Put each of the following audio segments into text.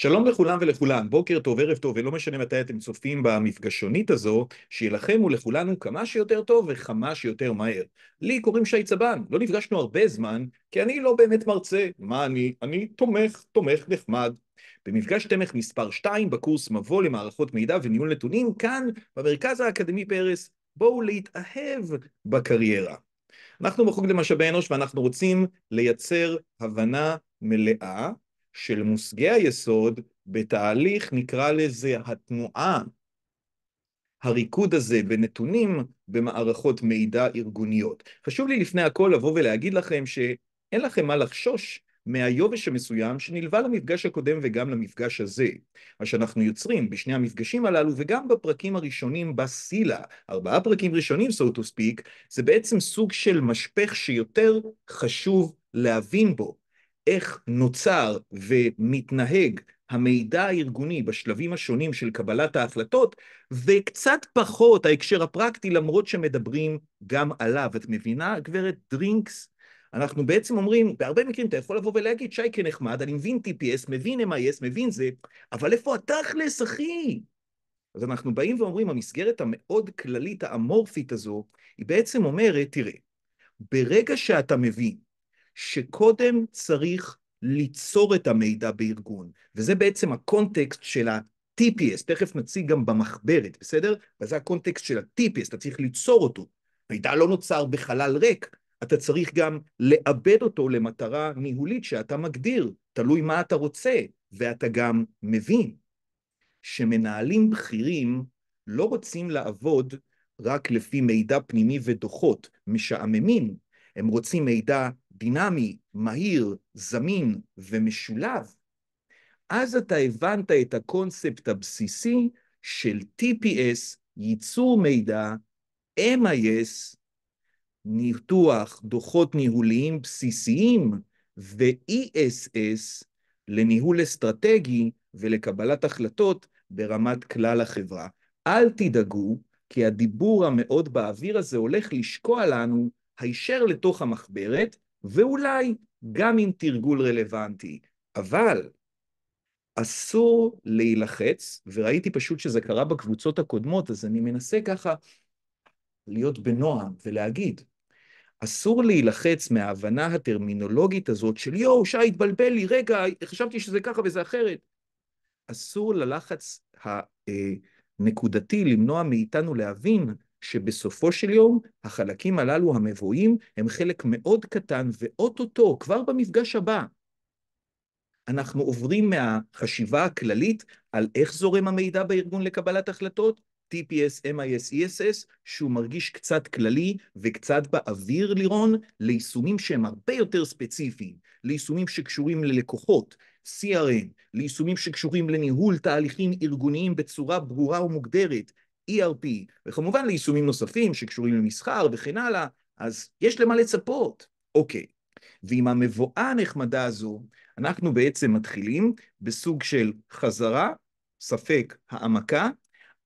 שלום לכולם ולכולן, בוקר טוב, ערב טוב, ולא משנה מתי אתם צופים במפגשונית הזו, שיהיה לכם ולכולנו כמה שיותר טוב וכמה שיותר מהר. לי קוראים שי צבן, לא נפגשנו הרבה זמן, כי אני לא באמת מרצה. מה אני? אני תומך, תומך נחמד. במפגש תמך מספר 2 בקורס מבוא למערכות מידע וניהול נתונים, כאן, במרכז האקדמי פרס, בואו להתאהב בקריירה. אנחנו בחוג למשאבי אנוש ואנחנו רוצים לייצר הבנה מלאה של מושגי היסוד בתהליך, נקרא לזה התנועה, הריקוד הזה בנתונים במערכות מידע ארגוניות. חשוב לי לפני הכל לבוא ולהגיד לכם שאין לכם מה לחשוש מהיובש המסוים שנלווה למפגש הקודם וגם למפגש הזה. מה שאנחנו יוצרים בשני המפגשים הללו וגם בפרקים הראשונים בסילה, ארבעה פרקים ראשונים, so to speak, זה בעצם סוג של משפך שיותר חשוב להבין בו. איך נוצר ומתנהג המידע הארגוני בשלבים השונים של קבלת ההחלטות, וקצת פחות ההקשר הפרקטי, למרות שמדברים גם עליו. את מבינה, גברת דרינקס? אנחנו בעצם אומרים, בהרבה מקרים אתה יכול לבוא ולהגיד, שייקה כן נחמד, אני מבין TPS, מבין MIS, מבין זה, אבל איפה התכלס, אחי? אז אנחנו באים ואומרים, המסגרת המאוד כללית, האמורפית הזו, היא בעצם אומרת, תראה, ברגע שאתה מבין שקודם צריך ליצור את המידע בארגון, וזה בעצם הקונטקסט של ה-TPS, תכף נציג גם במחברת, בסדר? וזה הקונטקסט של ה-TPS, אתה צריך ליצור אותו. מידע לא נוצר בחלל ריק, אתה צריך גם לעבד אותו למטרה ניהולית שאתה מגדיר, תלוי מה אתה רוצה, ואתה גם מבין שמנהלים בכירים לא רוצים לעבוד רק לפי מידע פנימי ודוחות משעממים, הם רוצים מידע דינמי, מהיר, זמין ומשולב, אז אתה הבנת את הקונספט הבסיסי של TPS, ייצור מידע, MIS, ניתוח דוחות ניהוליים בסיסיים ו-ESS לניהול אסטרטגי ולקבלת החלטות ברמת כלל החברה. אל תדאגו, כי הדיבור המאוד באוויר הזה הולך לשקוע לנו הישר לתוך המחברת, ואולי גם עם תרגול רלוונטי, אבל אסור להילחץ, וראיתי פשוט שזה קרה בקבוצות הקודמות, אז אני מנסה ככה להיות בנועם ולהגיד, אסור להילחץ מההבנה הטרמינולוגית הזאת של יואו, שי, התבלבל לי, רגע, חשבתי שזה ככה וזה אחרת. אסור ללחץ הנקודתי למנוע מאיתנו להבין שבסופו של יום החלקים הללו המבואים הם חלק מאוד קטן, ואו-טו-טו, כבר במפגש הבא, אנחנו עוברים מהחשיבה הכללית על איך זורם המידע בארגון לקבלת החלטות, TPS, MIS, ESS, שהוא מרגיש קצת כללי וקצת באוויר לירון, ליישומים שהם הרבה יותר ספציפיים, ליישומים שקשורים ללקוחות, CRM, ליישומים שקשורים לניהול תהליכים ארגוניים בצורה ברורה ומוגדרת, ERP, וכמובן ליישומים נוספים שקשורים למסחר וכן הלאה, אז יש למה לצפות. אוקיי, ועם המבואה הנחמדה הזו, אנחנו בעצם מתחילים בסוג של חזרה, ספק העמקה,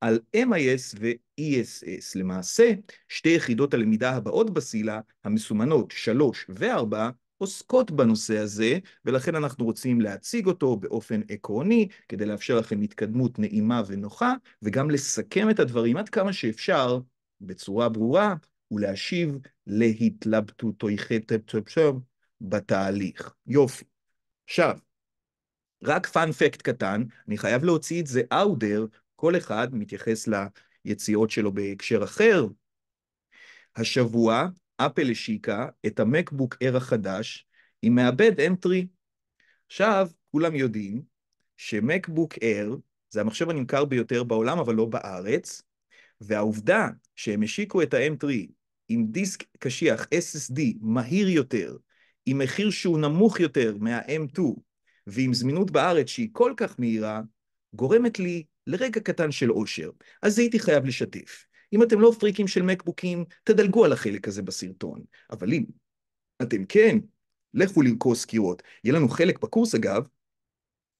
על MIS ו-ESS. למעשה, שתי יחידות הלמידה הבאות בסילה, המסומנות 3 ו-4, עוסקות בנושא הזה, ולכן אנחנו רוצים להציג אותו באופן עקרוני, כדי לאפשר לכם התקדמות נעימה ונוחה, וגם לסכם את הדברים עד כמה שאפשר, בצורה ברורה, ולהשיב להתלבטותו בתהליך. יופי. עכשיו, רק פאנפקט קטן, אני חייב להוציא את זה אאודר, כל אחד מתייחס ליציאות שלו בהקשר אחר. השבוע אפל השיקה את המקבוק אר החדש עם מעבד M3. עכשיו, כולם יודעים שמקבוק אר זה המחשב הנמכר ביותר בעולם, אבל לא בארץ, והעובדה שהם השיקו את ה-M3 עם דיסק קשיח SSD מהיר יותר, עם מחיר שהוא נמוך יותר מה-M2, ועם זמינות בארץ שהיא כל כך מהירה, גורמת לי לרגע קטן של אושר. אז הייתי חייב לשתף. אם אתם לא פריקים של מקבוקים, תדלגו על החלק הזה בסרטון. אבל אם אתם כן, לכו לרכוש סקירות. יהיה לנו חלק בקורס, אגב,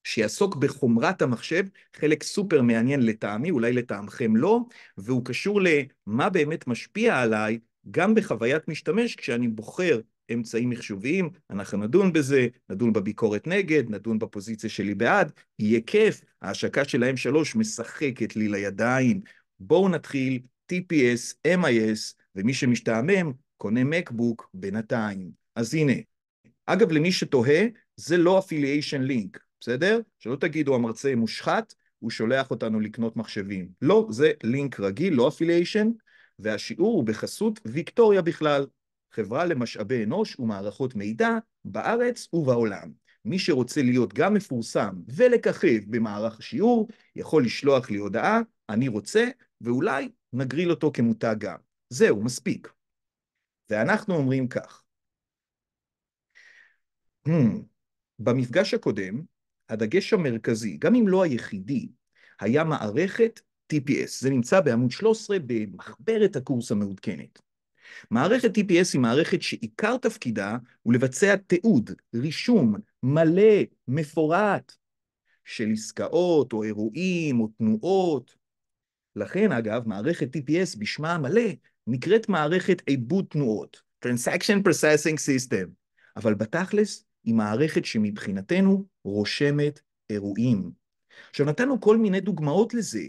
שיעסוק בחומרת המחשב, חלק סופר מעניין לטעמי, אולי לטעמכם לא, והוא קשור למה באמת משפיע עליי, גם בחוויית משתמש, כשאני בוחר אמצעים מחשוביים, אנחנו נדון בזה, נדון בביקורת נגד, נדון בפוזיציה שלי בעד, יהיה כיף, ההשקה של ה-M3 משחקת לי לידיים. בואו נתחיל TPS, MIS, ומי שמשתעמם קונה מקבוק בינתיים. אז הנה. אגב, למי שתוהה, זה לא אפיליאשן לינק, בסדר? שלא תגידו המרצה מושחת, הוא שולח אותנו לקנות מחשבים. לא, זה לינק רגיל, לא אפיליאשן, והשיעור הוא בחסות ויקטוריה בכלל, חברה למשאבי אנוש ומערכות מידע בארץ ובעולם. מי שרוצה להיות גם מפורסם ולככב במערך השיעור, יכול לשלוח לי הודעה, אני רוצה, ואולי נגריל אותו כמותג גם. זהו, מספיק. ואנחנו אומרים כך, hmm, במפגש הקודם, הדגש המרכזי, גם אם לא היחידי, היה מערכת TPS. זה נמצא בעמוד 13 במחברת הקורס המעודכנת. מערכת TPS היא מערכת שעיקר תפקידה הוא לבצע תיעוד, רישום מלא, מפורט, של עסקאות או אירועים או תנועות לכן, אגב, מערכת TPS בשמה המלא נקראת מערכת עיבוד תנועות, Transaction Processing System, אבל בתכלס היא מערכת שמבחינתנו רושמת אירועים. עכשיו, נתנו כל מיני דוגמאות לזה.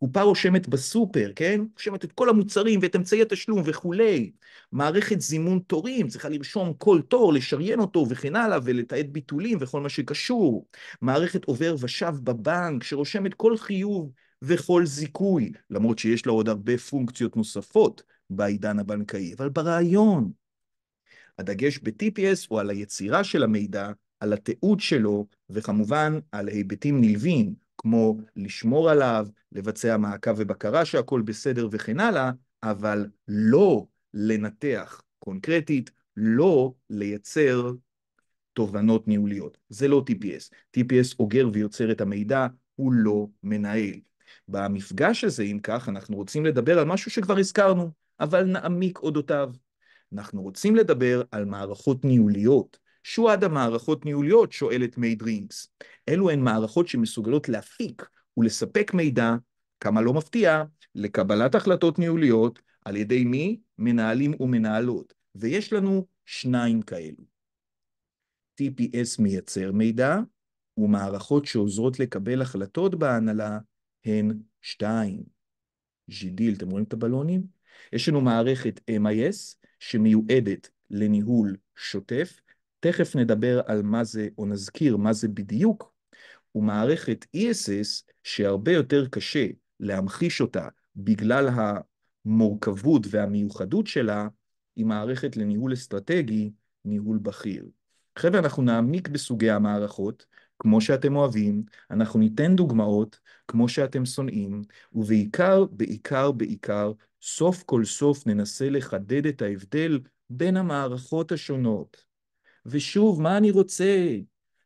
קופה רושמת בסופר, כן? רושמת את כל המוצרים ואת אמצעי התשלום וכולי. מערכת זימון תורים, צריכה לרשום כל תור, לשריין אותו וכן הלאה, ולתעד ביטולים וכל מה שקשור. מערכת עובר ושב בבנק, שרושמת כל חיוב וכל זיכוי, למרות שיש לה עוד הרבה פונקציות נוספות בעידן הבנקאי, אבל ברעיון. הדגש ב-TPS הוא על היצירה של המידע, על התיעוד שלו, וכמובן על היבטים נלווים, כמו לשמור עליו, לבצע מעקב ובקרה שהכול בסדר וכן הלאה, אבל לא לנתח קונקרטית, לא לייצר תובנות ניהוליות. זה לא TPS. TPS אוגר ויוצר את המידע, הוא לא מנהל. במפגש הזה, אם כך, אנחנו רוצים לדבר על משהו שכבר הזכרנו, אבל נעמיק אודותיו. אנחנו רוצים לדבר על מערכות ניהוליות. שועד המערכות ניהוליות, שואלת מי דרינקס. אלו הן מערכות שמסוגלות להפיק ולספק מידע, כמה לא מפתיע, לקבלת החלטות ניהוליות, על ידי מי? מנהלים ומנהלות. ויש לנו שניים כאלו. TPS מייצר מידע, ומערכות שעוזרות לקבל החלטות בהנהלה הן שתיים. ז'ידיל, אתם רואים את הבלונים? יש לנו מערכת MIS שמיועדת לניהול שוטף, תכף נדבר על מה זה, או נזכיר מה זה בדיוק, ומערכת ESS שהרבה יותר קשה להמחיש אותה בגלל המורכבות והמיוחדות שלה, היא מערכת לניהול אסטרטגי, ניהול בכיר. חבר'ה, אנחנו נעמיק בסוגי המערכות, כמו שאתם אוהבים, אנחנו ניתן דוגמאות, כמו שאתם שונאים, ובעיקר, בעיקר, בעיקר, סוף כל סוף ננסה לחדד את ההבדל בין המערכות השונות. ושוב, מה אני רוצה?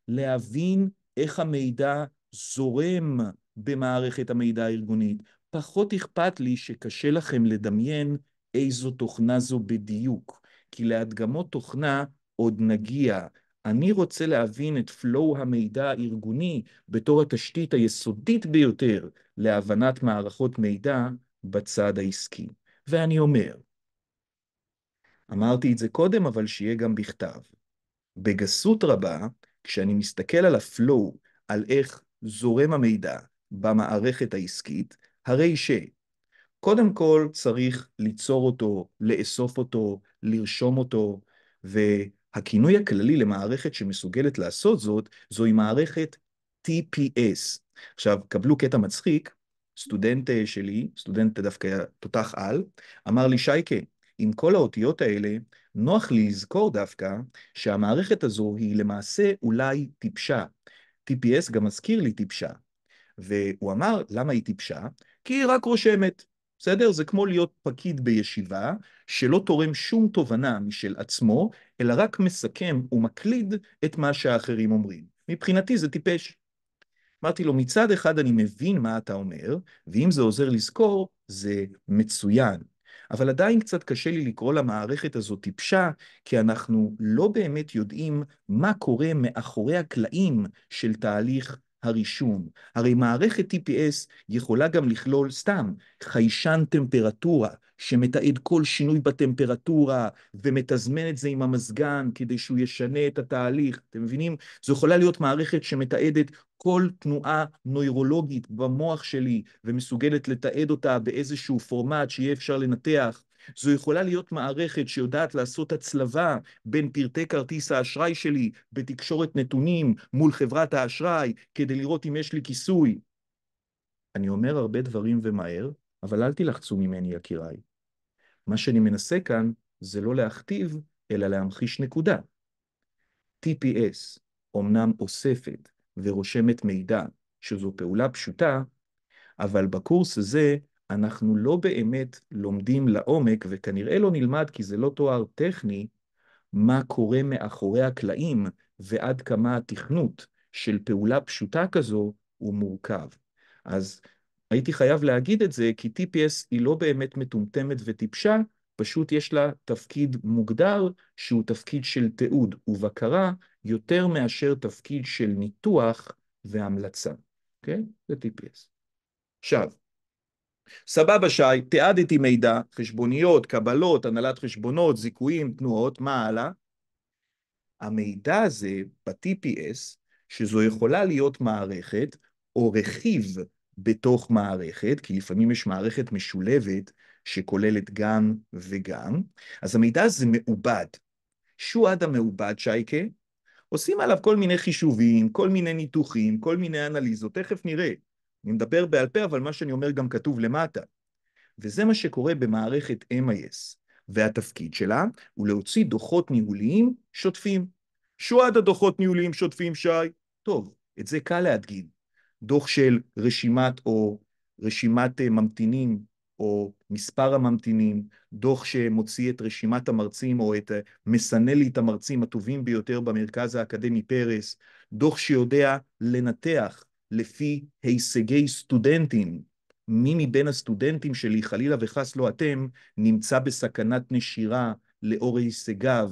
להבין איך המידע זורם במערכת המידע הארגונית. פחות אכפת לי שקשה לכם לדמיין איזו תוכנה זו בדיוק, כי להדגמות תוכנה עוד נגיע, אני רוצה להבין את פלואו המידע הארגוני בתור התשתית היסודית ביותר להבנת מערכות מידע בצד העסקי. ואני אומר, אמרתי את זה קודם, אבל שיהיה גם בכתב. בגסות רבה, כשאני מסתכל על הפלואו, על איך זורם המידע במערכת העסקית, הרי ש... קודם כל צריך ליצור אותו, לאסוף אותו, לרשום אותו, ו... הכינוי הכללי למערכת שמסוגלת לעשות זאת, זוהי מערכת TPS. עכשיו, קבלו קטע מצחיק, סטודנט אה, שלי, סטודנט דווקא תותח על, אמר לי, שייקה, עם כל האותיות האלה, נוח לי לזכור דווקא שהמערכת הזו היא למעשה אולי טיפשה. TPS גם מזכיר לי טיפשה. והוא אמר, למה היא טיפשה? כי היא רק רושמת. בסדר? זה כמו להיות פקיד בישיבה שלא תורם שום תובנה משל עצמו, אלא רק מסכם ומקליד את מה שהאחרים אומרים. מבחינתי זה טיפש. אמרתי לו, מצד אחד אני מבין מה אתה אומר, ואם זה עוזר לזכור, זה מצוין. אבל עדיין קצת קשה לי לקרוא למערכת הזו טיפשה, כי אנחנו לא באמת יודעים מה קורה מאחורי הקלעים של תהליך הרישום. הרי מערכת TPS יכולה גם לכלול סתם חיישן טמפרטורה, שמתעד כל שינוי בטמפרטורה ומתזמן את זה עם המזגן כדי שהוא ישנה את התהליך. אתם מבינים? זו יכולה להיות מערכת שמתעדת כל תנועה נוירולוגית במוח שלי ומסוגלת לתעד אותה באיזשהו פורמט שיהיה אפשר לנתח. זו יכולה להיות מערכת שיודעת לעשות הצלבה בין פרטי כרטיס האשראי שלי בתקשורת נתונים מול חברת האשראי, כדי לראות אם יש לי כיסוי. אני אומר הרבה דברים ומהר, אבל אל תילחצו ממני, יקיריי. מה שאני מנסה כאן זה לא להכתיב, אלא להמחיש נקודה. TPS אומנם אוספת ורושמת מידע, שזו פעולה פשוטה, אבל בקורס הזה אנחנו לא באמת לומדים לעומק, וכנראה לא נלמד, כי זה לא תואר טכני, מה קורה מאחורי הקלעים ועד כמה התכנות של פעולה פשוטה כזו הוא מורכב. אז הייתי חייב להגיד את זה, כי TPS היא לא באמת מטומטמת וטיפשה, פשוט יש לה תפקיד מוגדר שהוא תפקיד של תיעוד ובקרה יותר מאשר תפקיד של ניתוח והמלצה, אוקיי? Okay? זה TPS. עכשיו, סבבה שי, תיעדתי מידע, חשבוניות, קבלות, הנהלת חשבונות, זיכויים, תנועות, מה הלאה? המידע הזה ב-TPS, שזו יכולה להיות מערכת או רכיב בתוך מערכת, כי לפעמים יש מערכת משולבת שכוללת גם וגם, אז המידע הזה מעובד. שועד המעובד, שייקה, כן? עושים עליו כל מיני חישובים, כל מיני ניתוחים, כל מיני אנליזות, תכף נראה. אני מדבר בעל פה, אבל מה שאני אומר גם כתוב למטה. וזה מה שקורה במערכת MIS, והתפקיד שלה הוא להוציא דוחות ניהוליים שוטפים. שועד הדוחות ניהוליים שוטפים, שי. טוב, את זה קל להדגים. דוח של רשימת או רשימת אה, ממתינים או מספר הממתינים, דוח שמוציא את רשימת המרצים או את אה, מסנה לי את המרצים הטובים ביותר במרכז האקדמי פרס, דוח שיודע לנתח לפי הישגי סטודנטים. מי מבין הסטודנטים שלי, חלילה וחס לא אתם, נמצא בסכנת נשירה לאור הישגיו.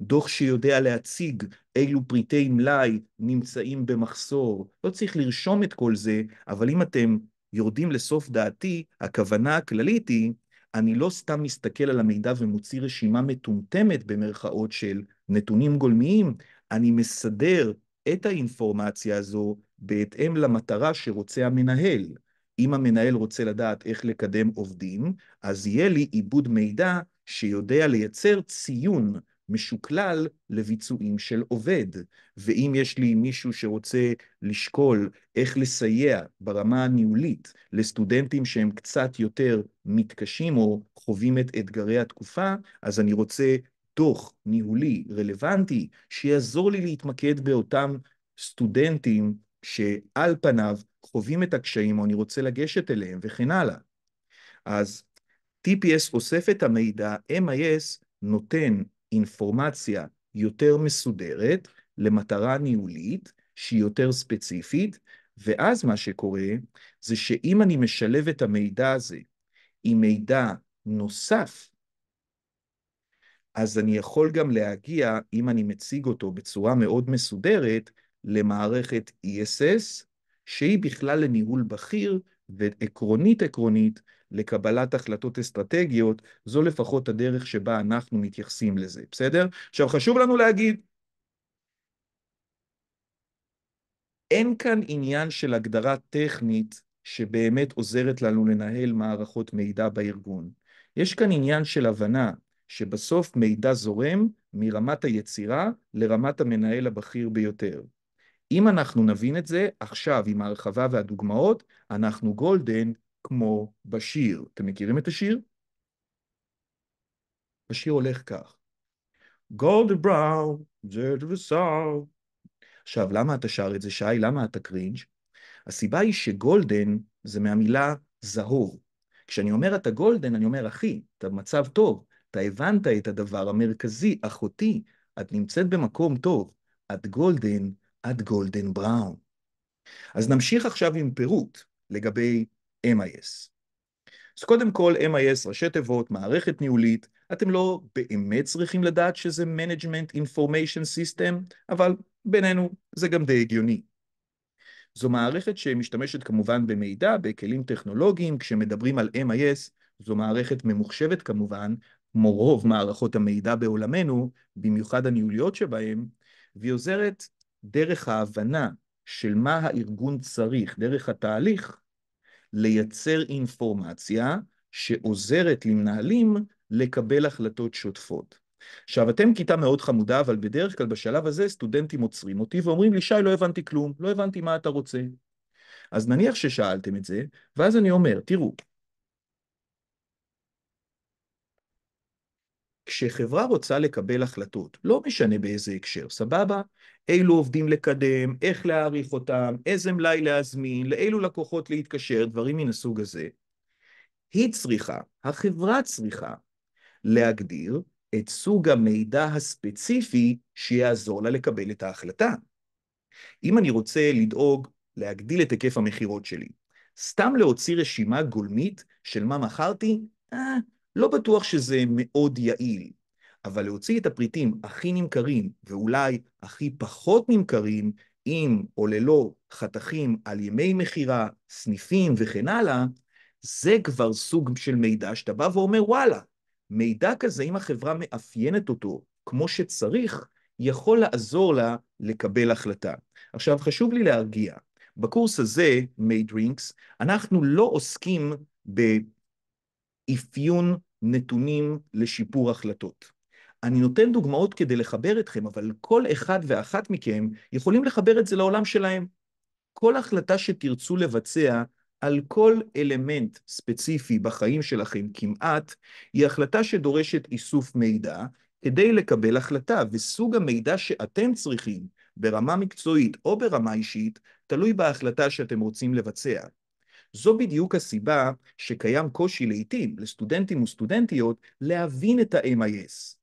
דוח שיודע להציג אילו פריטי מלאי נמצאים במחסור. לא צריך לרשום את כל זה, אבל אם אתם יורדים לסוף דעתי, הכוונה הכללית היא, אני לא סתם מסתכל על המידע ומוציא רשימה מטומטמת במרכאות של נתונים גולמיים, אני מסדר את האינפורמציה הזו בהתאם למטרה שרוצה המנהל. אם המנהל רוצה לדעת איך לקדם עובדים, אז יהיה לי עיבוד מידע שיודע לייצר ציון משוקלל לביצועים של עובד. ואם יש לי מישהו שרוצה לשקול איך לסייע ברמה הניהולית לסטודנטים שהם קצת יותר מתקשים או חווים את אתגרי התקופה, אז אני רוצה דוח ניהולי רלוונטי, שיעזור לי להתמקד באותם סטודנטים שעל פניו חווים את הקשיים או אני רוצה לגשת אליהם וכן הלאה. אז TPS אוסף את המידע, MIS נותן אינפורמציה יותר מסודרת למטרה ניהולית שהיא יותר ספציפית, ואז מה שקורה זה שאם אני משלב את המידע הזה עם מידע נוסף אז אני יכול גם להגיע, אם אני מציג אותו בצורה מאוד מסודרת, למערכת ESS, שהיא בכלל לניהול בכיר, ועקרונית עקרונית לקבלת החלטות אסטרטגיות, זו לפחות הדרך שבה אנחנו מתייחסים לזה, בסדר? עכשיו חשוב לנו להגיד, אין כאן עניין של הגדרה טכנית שבאמת עוזרת לנו לנהל מערכות מידע בארגון. יש כאן עניין של הבנה שבסוף מידע זורם מרמת היצירה לרמת המנהל הבכיר ביותר. אם אנחנו נבין את זה, עכשיו עם ההרחבה והדוגמאות, אנחנו גולדן כמו בשיר. אתם מכירים את השיר? השיר הולך כך: גולדן בראו, זרד וסאו. עכשיו, למה אתה שר את זה, שי? למה אתה קרינג'? הסיבה היא שגולדן זה מהמילה זהוב. כשאני אומר אתה גולדן, אני אומר, אחי, אתה במצב טוב, אתה הבנת את הדבר המרכזי, אחותי, את נמצאת במקום טוב, את גולדן, את גולדן בראון. אז נמשיך עכשיו עם פירוט לגבי MIS. אז קודם כל, MIS, ראשי תיבות, מערכת ניהולית, אתם לא באמת צריכים לדעת שזה Management Information System, אבל בינינו זה גם די הגיוני. זו מערכת שמשתמשת כמובן במידע, בכלים טכנולוגיים, כשמדברים על MIS, זו מערכת ממוחשבת כמובן, כמו רוב מערכות המידע בעולמנו, במיוחד הניהוליות שבהן, והיא עוזרת דרך ההבנה של מה הארגון צריך, דרך התהליך, לייצר אינפורמציה שעוזרת למנהלים לקבל החלטות שוטפות. עכשיו, אתם כיתה מאוד חמודה, אבל בדרך כלל בשלב הזה סטודנטים עוצרים אותי ואומרים לי, שי, לא הבנתי כלום, לא הבנתי מה אתה רוצה. אז נניח ששאלתם את זה, ואז אני אומר, תראו, כשחברה רוצה לקבל החלטות, לא משנה באיזה הקשר, סבבה? אילו עובדים לקדם, איך להעריך אותם, איזה מלאי להזמין, לאילו לקוחות להתקשר, דברים מן הסוג הזה. היא צריכה, החברה צריכה, להגדיר את סוג המידע הספציפי שיעזור לה לקבל את ההחלטה. אם אני רוצה לדאוג להגדיל את היקף המכירות שלי, סתם להוציא רשימה גולמית של מה מכרתי, אה, לא בטוח שזה מאוד יעיל, אבל להוציא את הפריטים הכי נמכרים ואולי הכי פחות נמכרים, עם או ללא חתכים על ימי מכירה, סניפים וכן הלאה, זה כבר סוג של מידע שאתה בא ואומר, וואלה, מידע כזה, אם החברה מאפיינת אותו כמו שצריך, יכול לעזור לה לקבל החלטה. עכשיו, חשוב לי להרגיע. בקורס הזה, מיידרינקס, אנחנו לא עוסקים ב... אפיון נתונים לשיפור החלטות. אני נותן דוגמאות כדי לחבר אתכם, אבל כל אחד ואחת מכם יכולים לחבר את זה לעולם שלהם. כל החלטה שתרצו לבצע על כל אלמנט ספציפי בחיים שלכם כמעט, היא החלטה שדורשת איסוף מידע כדי לקבל החלטה, וסוג המידע שאתם צריכים ברמה מקצועית או ברמה אישית, תלוי בהחלטה שאתם רוצים לבצע. זו בדיוק הסיבה שקיים קושי לעיתים לסטודנטים וסטודנטיות להבין את ה-MIS,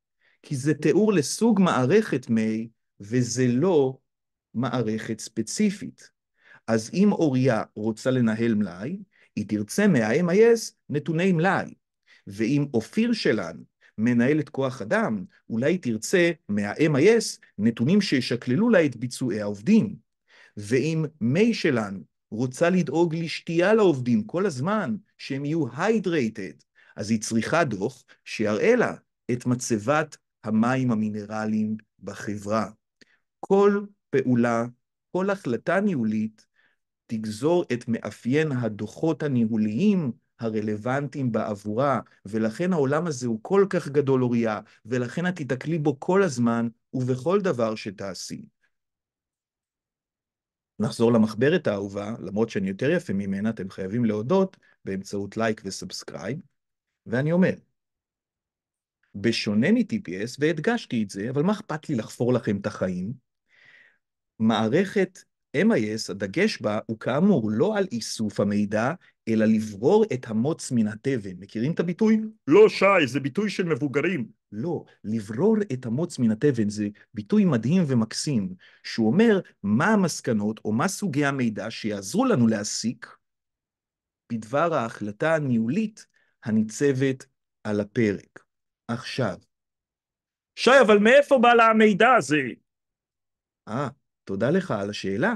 כי זה תיאור לסוג מערכת מי וזה לא מערכת ספציפית. אז אם אוריה רוצה לנהל מלאי, היא תרצה מה-MIS נתוני מלאי, ואם אופיר שלנו מנהלת כוח אדם, אולי תרצה מה-MIS נתונים שישקללו לה את ביצועי העובדים. ואם מי שלנו רוצה לדאוג לשתייה לעובדים כל הזמן, שהם יהיו היידרייטד, אז היא צריכה דוח שיראה לה את מצבת המים המינרליים בחברה. כל פעולה, כל החלטה ניהולית, תגזור את מאפיין הדוחות הניהוליים הרלוונטיים בעבורה, ולכן העולם הזה הוא כל כך גדול אוריה, ולכן את תתקלי בו כל הזמן ובכל דבר שתעשי. נחזור למחברת האהובה, למרות שאני יותר יפה ממנה, אתם חייבים להודות באמצעות לייק וסאבסקרייב, ואני אומר, בשונה מ-TPS, והדגשתי את זה, אבל מה אכפת לי לחפור לכם את החיים? מערכת MIS, הדגש בה הוא כאמור לא על איסוף המידע, אלא לברור את המוץ מן התבן. מכירים את הביטוי? לא, שי, זה ביטוי של מבוגרים. לא, לברור את המוץ מן התבן זה ביטוי מדהים ומקסים, שהוא אומר מה המסקנות או מה סוגי המידע שיעזרו לנו להסיק בדבר ההחלטה הניהולית הניצבת על הפרק. עכשיו. שי, אבל מאיפה בא לה המידע הזה? אה, תודה לך על השאלה.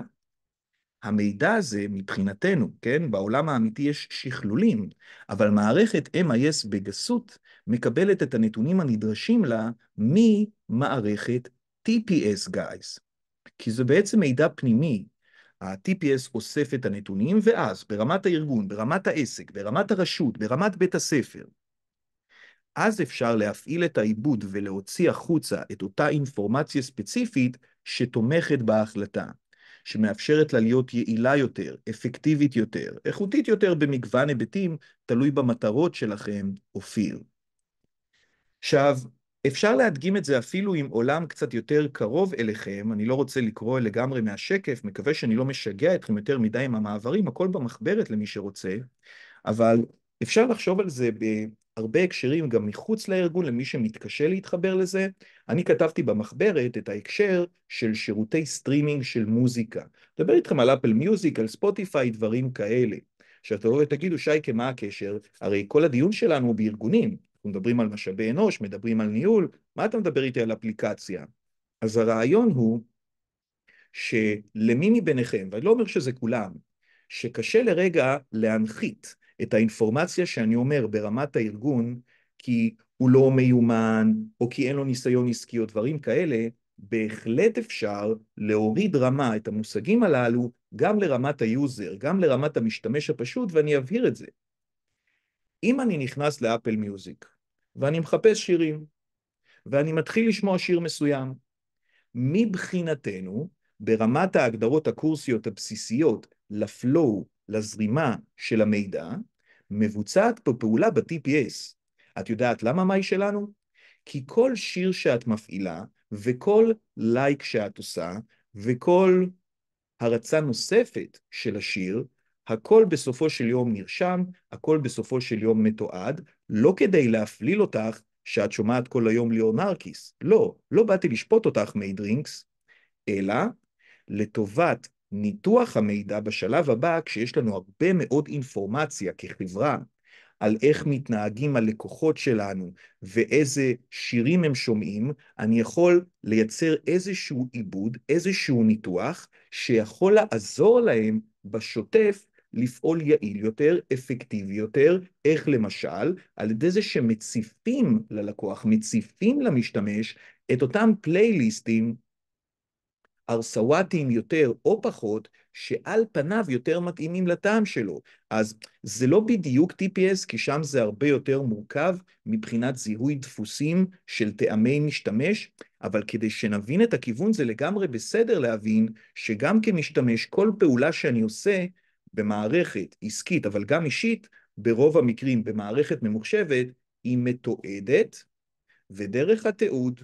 המידע הזה מבחינתנו, כן, בעולם האמיתי יש שכלולים, אבל מערכת MIS בגסות מקבלת את הנתונים הנדרשים לה ממערכת TPS Guys, כי זה בעצם מידע פנימי. ה-TPS אוסף את הנתונים, ואז ברמת הארגון, ברמת העסק, ברמת הרשות, ברמת בית הספר, אז אפשר להפעיל את העיבוד ולהוציא החוצה את אותה אינפורמציה ספציפית שתומכת בהחלטה, שמאפשרת לה להיות יעילה יותר, אפקטיבית יותר, איכותית יותר במגוון היבטים, תלוי במטרות שלכם, אופיר. עכשיו, אפשר להדגים את זה אפילו עם עולם קצת יותר קרוב אליכם, אני לא רוצה לקרוא לגמרי מהשקף, מקווה שאני לא משגע אתכם יותר מדי עם המעברים, הכל במחברת למי שרוצה, אבל אפשר לחשוב על זה הרבה הקשרים גם מחוץ לארגון, למי שמתקשה להתחבר לזה. אני כתבתי במחברת את ההקשר של שירותי סטרימינג של מוזיקה. מדבר איתכם על אפל מיוזיק, על ספוטיפיי, דברים כאלה. שאתה לא ותגידו, שייקה, מה הקשר? הרי כל הדיון שלנו הוא בארגונים. אנחנו מדברים על משאבי אנוש, מדברים על ניהול, מה אתה מדבר איתי על אפליקציה? אז הרעיון הוא שלמי מביניכם, ואני לא אומר שזה כולם, שקשה לרגע להנחית את האינפורמציה שאני אומר ברמת הארגון, כי הוא לא מיומן, או כי אין לו ניסיון עסקי או דברים כאלה, בהחלט אפשר להוריד רמה את המושגים הללו גם לרמת היוזר, גם לרמת המשתמש הפשוט, ואני אבהיר את זה. אם אני נכנס לאפל מיוזיק, ואני מחפש שירים, ואני מתחיל לשמוע שיר מסוים, מבחינתנו, ברמת ההגדרות הקורסיות הבסיסיות לפלואו לזרימה של המידע, מבוצעת פה פעולה ב-TPS. את יודעת למה מהי שלנו? כי כל שיר שאת מפעילה, וכל לייק שאת עושה, וכל הרצה נוספת של השיר, הכל בסופו של יום נרשם, הכל בסופו של יום מתועד, לא כדי להפליל אותך שאת שומעת כל היום ליאור נרקיס. לא, לא באתי לשפוט אותך, מיידרינקס, אלא לטובת ניתוח המידע בשלב הבא, כשיש לנו הרבה מאוד אינפורמציה כחברה על איך מתנהגים הלקוחות שלנו ואיזה שירים הם שומעים, אני יכול לייצר איזשהו עיבוד, איזשהו ניתוח, שיכול לעזור להם בשוטף לפעול יעיל יותר, אפקטיבי יותר, איך למשל, על ידי זה שמציפים ללקוח, מציפים למשתמש את אותם פלייליסטים ארסוואטים יותר או פחות, שעל פניו יותר מתאימים לטעם שלו. אז זה לא בדיוק TPS, כי שם זה הרבה יותר מורכב מבחינת זיהוי דפוסים של טעמי משתמש, אבל כדי שנבין את הכיוון זה לגמרי בסדר להבין שגם כמשתמש, כל פעולה שאני עושה במערכת עסקית, אבל גם אישית, ברוב המקרים במערכת ממוחשבת, היא מתועדת, ודרך התיעוד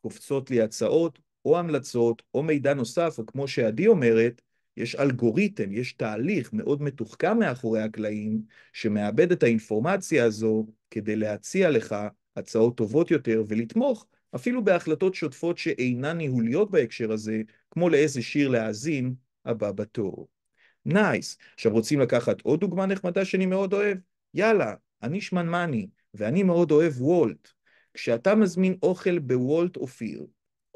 קופצות לי הצעות או המלצות או מידע נוסף, או כמו שעדי אומרת, יש אלגוריתם, יש תהליך מאוד מתוחכם מאחורי הקלעים, שמאבד את האינפורמציה הזו כדי להציע לך הצעות טובות יותר ולתמוך אפילו בהחלטות שוטפות שאינן ניהוליות בהקשר הזה, כמו לאיזה שיר להאזין הבא בתור. נייס. Nice. עכשיו רוצים לקחת עוד דוגמה נחמדה שאני מאוד אוהב? יאללה, אני שמנמני, ואני מאוד אוהב וולט. כשאתה מזמין אוכל בוולט אופיר,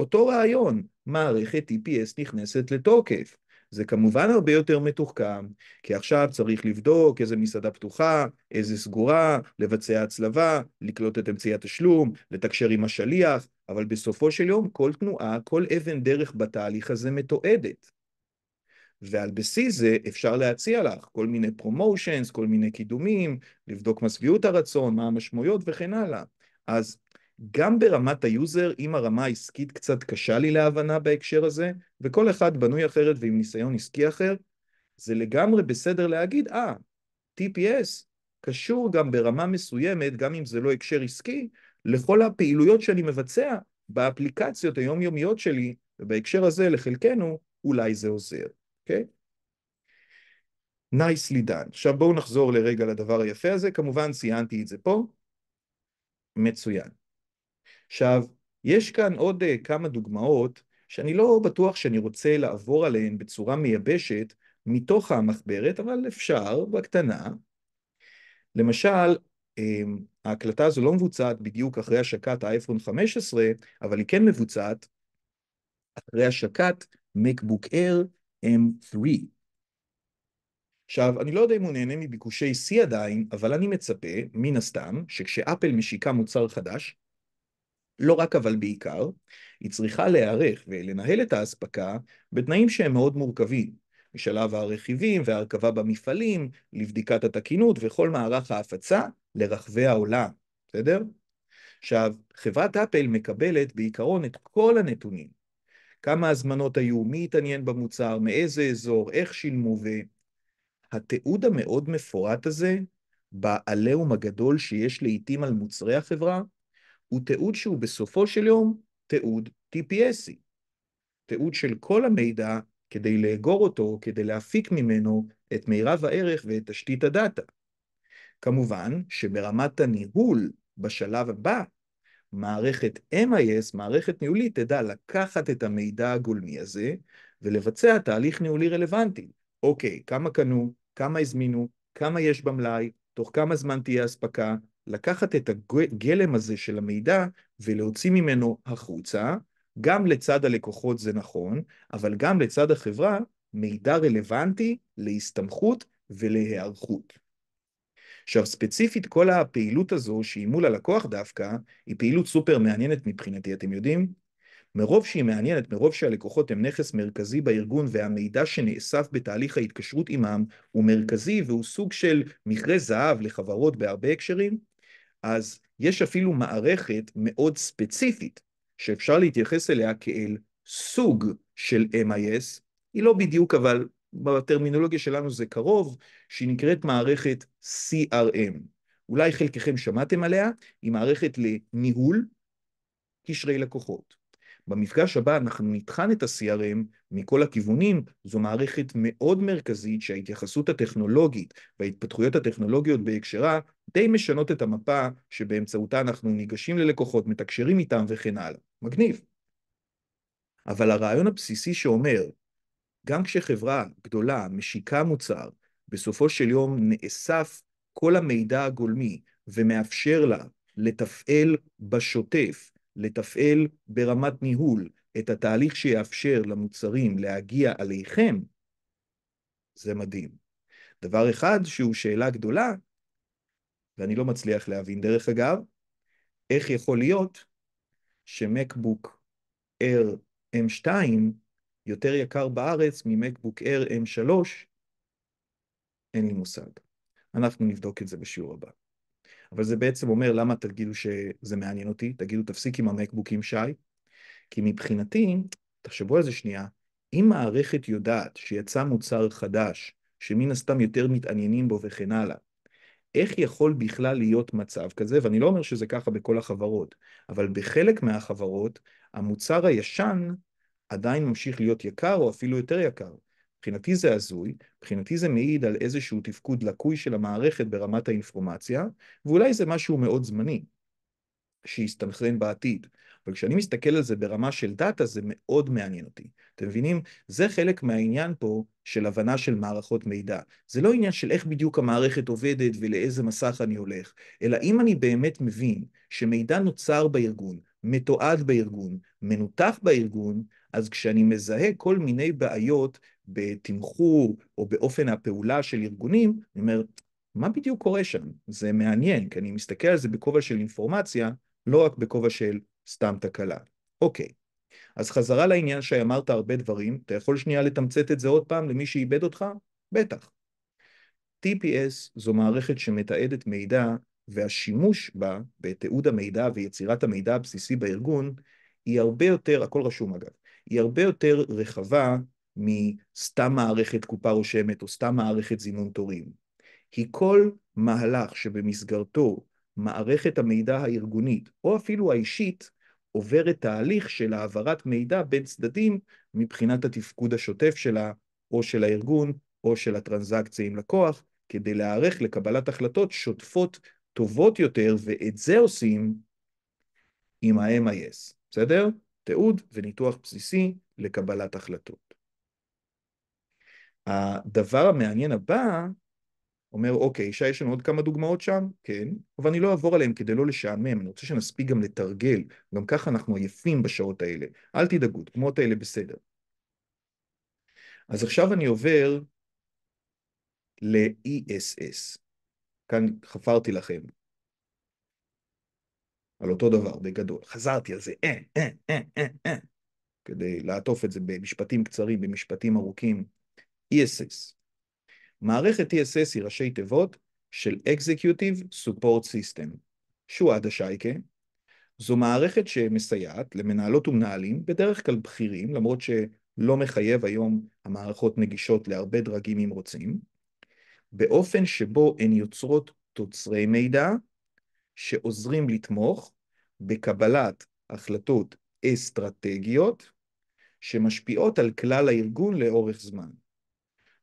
אותו רעיון, מערכת TPS נכנסת לתוקף. זה כמובן הרבה יותר מתוחכם, כי עכשיו צריך לבדוק איזה מסעדה פתוחה, איזה סגורה, לבצע הצלבה, לקלוט את אמצעי התשלום, לתקשר עם השליח, אבל בסופו של יום כל תנועה, כל אבן דרך בתהליך הזה מתועדת. ועל בסיס זה אפשר להציע לך כל מיני פרומושנס, כל מיני קידומים, לבדוק מה שביעות הרצון, מה המשמעויות וכן הלאה. אז גם ברמת היוזר, אם הרמה העסקית קצת קשה לי להבנה בהקשר הזה, וכל אחד בנוי אחרת ועם ניסיון עסקי אחר, זה לגמרי בסדר להגיד, אה, ah, TPS קשור גם ברמה מסוימת, גם אם זה לא הקשר עסקי, לכל הפעילויות שאני מבצע באפליקציות היומיומיות שלי, ובהקשר הזה לחלקנו אולי זה עוזר, אוקיי? Okay? Nicely done. עכשיו בואו נחזור לרגע לדבר היפה הזה, כמובן ציינתי את זה פה. מצוין. עכשיו, יש כאן עוד אה, כמה דוגמאות שאני לא בטוח שאני רוצה לעבור עליהן בצורה מייבשת מתוך המחברת, אבל אפשר בקטנה. למשל, אמ, ההקלטה הזו לא מבוצעת בדיוק אחרי השקת האייפון 15, אבל היא כן מבוצעת אחרי השקת MacBook Air M3. עכשיו, אני לא יודע אם הוא נהנה מביקושי C עדיין, אבל אני מצפה, מן הסתם, שכשאפל משיקה מוצר חדש, לא רק אבל בעיקר, היא צריכה להיערך ולנהל את האספקה בתנאים שהם מאוד מורכבים, משלב הרכיבים וההרכבה במפעלים, לבדיקת התקינות וכל מערך ההפצה לרחבי העולם, בסדר? עכשיו, חברת אפל מקבלת בעיקרון את כל הנתונים. כמה הזמנות היו, מי התעניין במוצר, מאיזה אזור, איך שילמו, והתיעוד המאוד מפורט הזה, בעליהום הגדול שיש לעיתים על מוצרי החברה, הוא תיעוד שהוא בסופו של יום תיעוד TPSי. תיעוד של כל המידע כדי לאגור אותו, כדי להפיק ממנו את מירב הערך ואת תשתית הדאטה. כמובן שברמת הניהול בשלב הבא, מערכת MIS, מערכת ניהולית, תדע לקחת את המידע הגולמי הזה ולבצע תהליך ניהולי רלוונטי. אוקיי, כמה קנו, כמה הזמינו, כמה יש במלאי, תוך כמה זמן תהיה אספקה, לקחת את הגלם הזה של המידע ולהוציא ממנו החוצה, גם לצד הלקוחות זה נכון, אבל גם לצד החברה, מידע רלוונטי להסתמכות ולהיערכות. עכשיו, ספציפית, כל הפעילות הזו, שהיא מול הלקוח דווקא, היא פעילות סופר מעניינת מבחינתי, אתם יודעים? מרוב שהיא מעניינת, מרוב שהלקוחות הם נכס מרכזי בארגון והמידע שנאסף בתהליך ההתקשרות עימם הוא מרכזי והוא סוג של מכרה זהב לחברות בהרבה הקשרים, אז יש אפילו מערכת מאוד ספציפית שאפשר להתייחס אליה כאל סוג של MIS, היא לא בדיוק, אבל בטרמינולוגיה שלנו זה קרוב, שהיא נקראת מערכת CRM. אולי חלקכם שמעתם עליה, היא מערכת לניהול קשרי לקוחות. במפגש הבא אנחנו נטחן את ה-CRM מכל הכיוונים, זו מערכת מאוד מרכזית שההתייחסות הטכנולוגית וההתפתחויות הטכנולוגיות בהקשרה די משנות את המפה שבאמצעותה אנחנו ניגשים ללקוחות, מתקשרים איתם וכן הלאה. מגניב. אבל הרעיון הבסיסי שאומר, גם כשחברה גדולה משיקה מוצר, בסופו של יום נאסף כל המידע הגולמי ומאפשר לה לתפעל בשוטף לתפעל ברמת ניהול את התהליך שיאפשר למוצרים להגיע עליכם, זה מדהים. דבר אחד שהוא שאלה גדולה, ואני לא מצליח להבין דרך אגב, איך יכול להיות שמקבוק Air M2 יותר יקר בארץ ממקבוק Air M3? אין לי מושג. אנחנו נבדוק את זה בשיעור הבא. אבל זה בעצם אומר למה תגידו שזה מעניין אותי, תגידו תפסיק עם המקבוקים שי, כי מבחינתי, תחשבו על זה שנייה, אם מערכת יודעת שיצא מוצר חדש, שמן הסתם יותר מתעניינים בו וכן הלאה, איך יכול בכלל להיות מצב כזה, ואני לא אומר שזה ככה בכל החברות, אבל בחלק מהחברות המוצר הישן עדיין ממשיך להיות יקר או אפילו יותר יקר. מבחינתי זה הזוי, מבחינתי זה מעיד על איזשהו תפקוד לקוי של המערכת ברמת האינפורמציה, ואולי זה משהו מאוד זמני, שיסתנכרן בעתיד. אבל כשאני מסתכל על זה ברמה של דאטה, זה מאוד מעניין אותי. אתם מבינים? זה חלק מהעניין פה של הבנה של מערכות מידע. זה לא עניין של איך בדיוק המערכת עובדת ולאיזה מסך אני הולך, אלא אם אני באמת מבין שמידע נוצר בארגון, מתועד בארגון, מנותח בארגון, אז כשאני מזהה כל מיני בעיות בתמחור או באופן הפעולה של ארגונים, אני אומר, מה בדיוק קורה שם? זה מעניין, כי אני מסתכל על זה בכובע של אינפורמציה, לא רק בכובע של סתם תקלה. אוקיי, אז חזרה לעניין שאמרת הרבה דברים, אתה יכול שנייה לתמצת את זה עוד פעם למי שאיבד אותך? בטח. TPS זו מערכת שמתעדת מידע והשימוש בה, בתיעוד המידע ויצירת המידע הבסיסי בארגון, היא הרבה יותר, הכל רשום אגב, היא הרבה יותר רחבה מסתם מערכת קופה רושמת או סתם מערכת זימון תורים. היא כל מהלך שבמסגרתו מערכת המידע הארגונית, או אפילו האישית, עוברת תהליך של העברת מידע בין צדדים מבחינת התפקוד השוטף שלה, או של הארגון, או של הטרנזקציה עם לקוח, כדי להיערך לקבלת החלטות שוטפות טובות יותר, ואת זה עושים עם ה-MIS, בסדר? תיעוד וניתוח בסיסי לקבלת החלטות. הדבר המעניין הבא, אומר, אוקיי, אישה יש לנו עוד כמה דוגמאות שם, כן, אבל אני לא אעבור עליהן כדי לא לשעמם, אני רוצה שנספיק גם לתרגל, גם ככה אנחנו עייפים בשעות האלה, אל תדאגו, דוגמאות האלה בסדר. אז עכשיו אני עובר ל-ESS, כאן חפרתי לכם על אותו דבר בגדול, חזרתי על זה, אה, אה, אה, אה, אה, אה כדי לעטוף את זה במשפטים קצרים, במשפטים ארוכים, ESS. מערכת ESS היא ראשי תיבות של Executive Support System, שהוא עד השייקה. זו מערכת שמסייעת למנהלות ומנהלים, בדרך כלל בכירים, למרות שלא מחייב היום המערכות נגישות להרבה דרגים אם רוצים, באופן שבו הן יוצרות תוצרי מידע שעוזרים לתמוך בקבלת החלטות אסטרטגיות שמשפיעות על כלל הארגון לאורך זמן.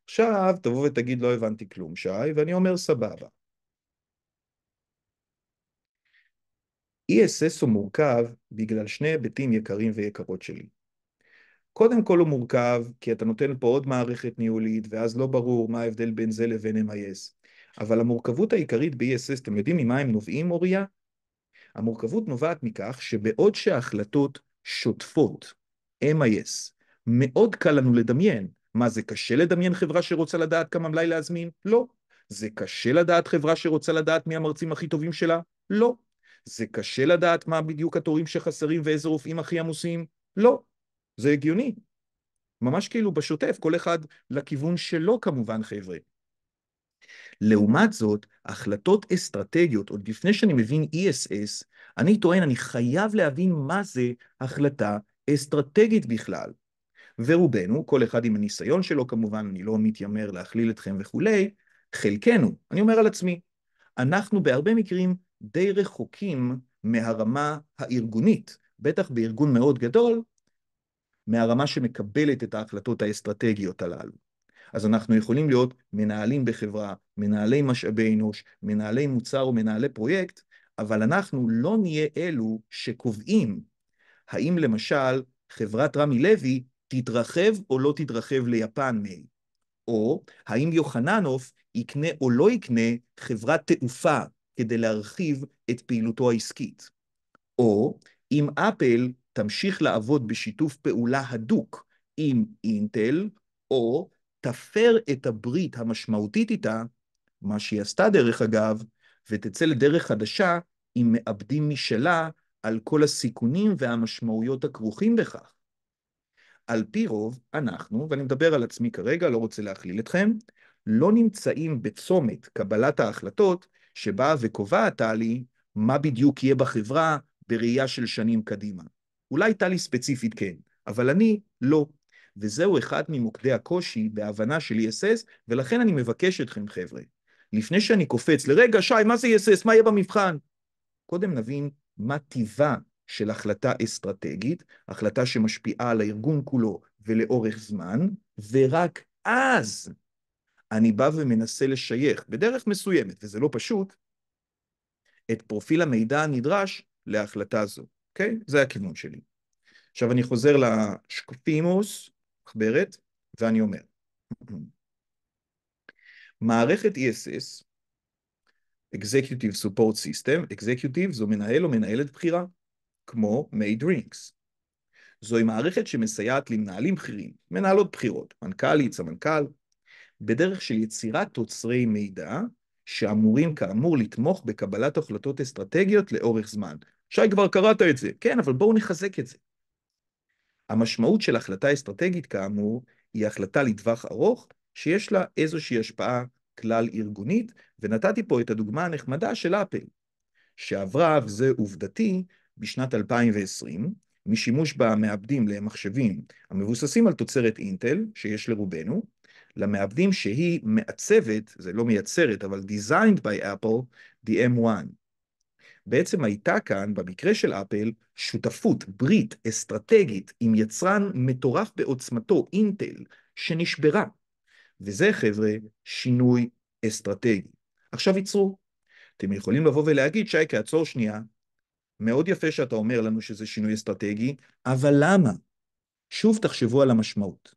עכשיו תבוא ותגיד לא הבנתי כלום שי, ואני אומר סבבה. ESS הוא מורכב בגלל שני היבטים יקרים ויקרות שלי. קודם כל הוא מורכב כי אתה נותן פה עוד מערכת ניהולית ואז לא ברור מה ההבדל בין זה לבין MIS. אבל המורכבות העיקרית ב-ESS, אתם יודעים ממה הם נובעים אוריה? המורכבות נובעת מכך שבעוד שההחלטות שוטפות, MIS, מאוד קל לנו לדמיין מה זה קשה לדמיין חברה שרוצה לדעת כמה מלאי להזמין? לא. זה קשה לדעת חברה שרוצה לדעת מי המרצים הכי טובים שלה? לא. זה קשה לדעת מה בדיוק התורים שחסרים ואיזה רופאים הכי עמוסים? לא. זה הגיוני. ממש כאילו בשוטף, כל אחד לכיוון שלו כמובן, חבר'ה. לעומת זאת, החלטות אסטרטגיות, עוד לפני שאני מבין ESS, אני טוען, אני חייב להבין מה זה החלטה אסטרטגית בכלל. ורובנו, כל אחד עם הניסיון שלו כמובן, אני לא מתיימר להכליל אתכם וכולי, חלקנו, אני אומר על עצמי, אנחנו בהרבה מקרים די רחוקים מהרמה הארגונית, בטח בארגון מאוד גדול, מהרמה שמקבלת את ההחלטות האסטרטגיות הללו. אז אנחנו יכולים להיות מנהלים בחברה, מנהלי משאבי אנוש, מנהלי מוצר ומנהלי פרויקט, אבל אנחנו לא נהיה אלו שקובעים האם למשל חברת רמי לוי תתרחב או לא תתרחב ליפן מיי? או האם יוחננוף יקנה או לא יקנה חברת תעופה כדי להרחיב את פעילותו העסקית? או אם אפל תמשיך לעבוד בשיתוף פעולה הדוק עם אינטל, או תפר את הברית המשמעותית איתה, מה שהיא עשתה דרך אגב, ותצא לדרך חדשה עם מעבדים משלה על כל הסיכונים והמשמעויות הכרוכים בכך. על פי רוב, אנחנו, ואני מדבר על עצמי כרגע, לא רוצה להכליל אתכם, לא נמצאים בצומת קבלת ההחלטות שבאה וקובעת, טלי, מה בדיוק יהיה בחברה בראייה של שנים קדימה. אולי טלי ספציפית כן, אבל אני לא. וזהו אחד ממוקדי הקושי בהבנה של ESS, ולכן אני מבקש אתכם, חבר'ה, לפני שאני קופץ לרגע, שי, מה זה ESS? מה יהיה במבחן? קודם נבין מה טיבה של החלטה אסטרטגית, החלטה שמשפיעה על הארגון כולו ולאורך זמן, ורק אז אני בא ומנסה לשייך, בדרך מסוימת, וזה לא פשוט, את פרופיל המידע הנדרש להחלטה זו, אוקיי? Okay? זה הכיוון שלי. עכשיו אני חוזר לשקופימוס, מחברת, ואני אומר, מערכת ESS, Executive Support System, Executive זו מנהל או מנהלת בחירה, כמו מי דרינקס. זוהי מערכת שמסייעת למנהלים בכירים, מנהלות בכירות, מנכ"לית, סמנכ"ל, בדרך של יצירת תוצרי מידע שאמורים כאמור לתמוך בקבלת החלטות אסטרטגיות לאורך זמן. שי, כבר קראת את זה. כן, אבל בואו נחזק את זה. המשמעות של החלטה אסטרטגית כאמור היא החלטה לטווח ארוך שיש לה איזושהי השפעה כלל ארגונית, ונתתי פה את הדוגמה הנחמדה של אפל, שעברה, וזה עובדתי, בשנת 2020 משימוש במעבדים למחשבים המבוססים על תוצרת אינטל, שיש לרובנו, למעבדים שהיא מעצבת, זה לא מייצרת, אבל designed by Apple, the M1. בעצם הייתה כאן, במקרה של אפל, שותפות, ברית, אסטרטגית, עם יצרן מטורף בעוצמתו, אינטל, שנשברה. וזה, חבר'ה, שינוי אסטרטגי. עכשיו ייצרו. אתם יכולים לבוא ולהגיד, שייקה, עצור שנייה, מאוד יפה שאתה אומר לנו שזה שינוי אסטרטגי, אבל למה? שוב תחשבו על המשמעות.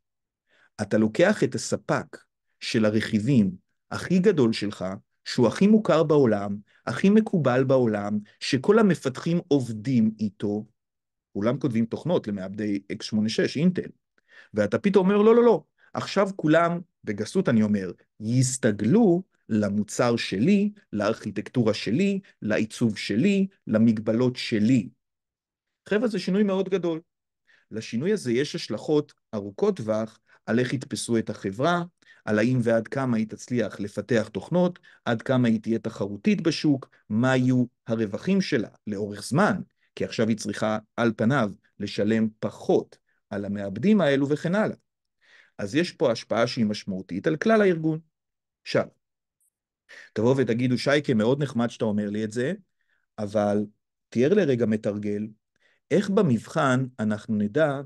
אתה לוקח את הספק של הרכיבים הכי גדול שלך, שהוא הכי מוכר בעולם, הכי מקובל בעולם, שכל המפתחים עובדים איתו, כולם כותבים תוכנות למעבדי x86, אינטל, ואתה פתאום אומר, לא, לא, לא, עכשיו כולם, בגסות אני אומר, יסתגלו למוצר שלי, לארכיטקטורה שלי, לעיצוב שלי, למגבלות שלי. חבר'ה, זה שינוי מאוד גדול. לשינוי הזה יש השלכות ארוכות טווח על איך יתפסו את החברה, על האם ועד כמה היא תצליח לפתח תוכנות, עד כמה היא תהיה תחרותית בשוק, מה יהיו הרווחים שלה לאורך זמן, כי עכשיו היא צריכה על פניו לשלם פחות על המעבדים האלו וכן הלאה. אז יש פה השפעה שהיא משמעותית על כלל הארגון. עכשיו, תבואו ותגידו, שייקה, מאוד נחמד שאתה אומר לי את זה, אבל תיאר לרגע מתרגל, איך במבחן אנחנו נדע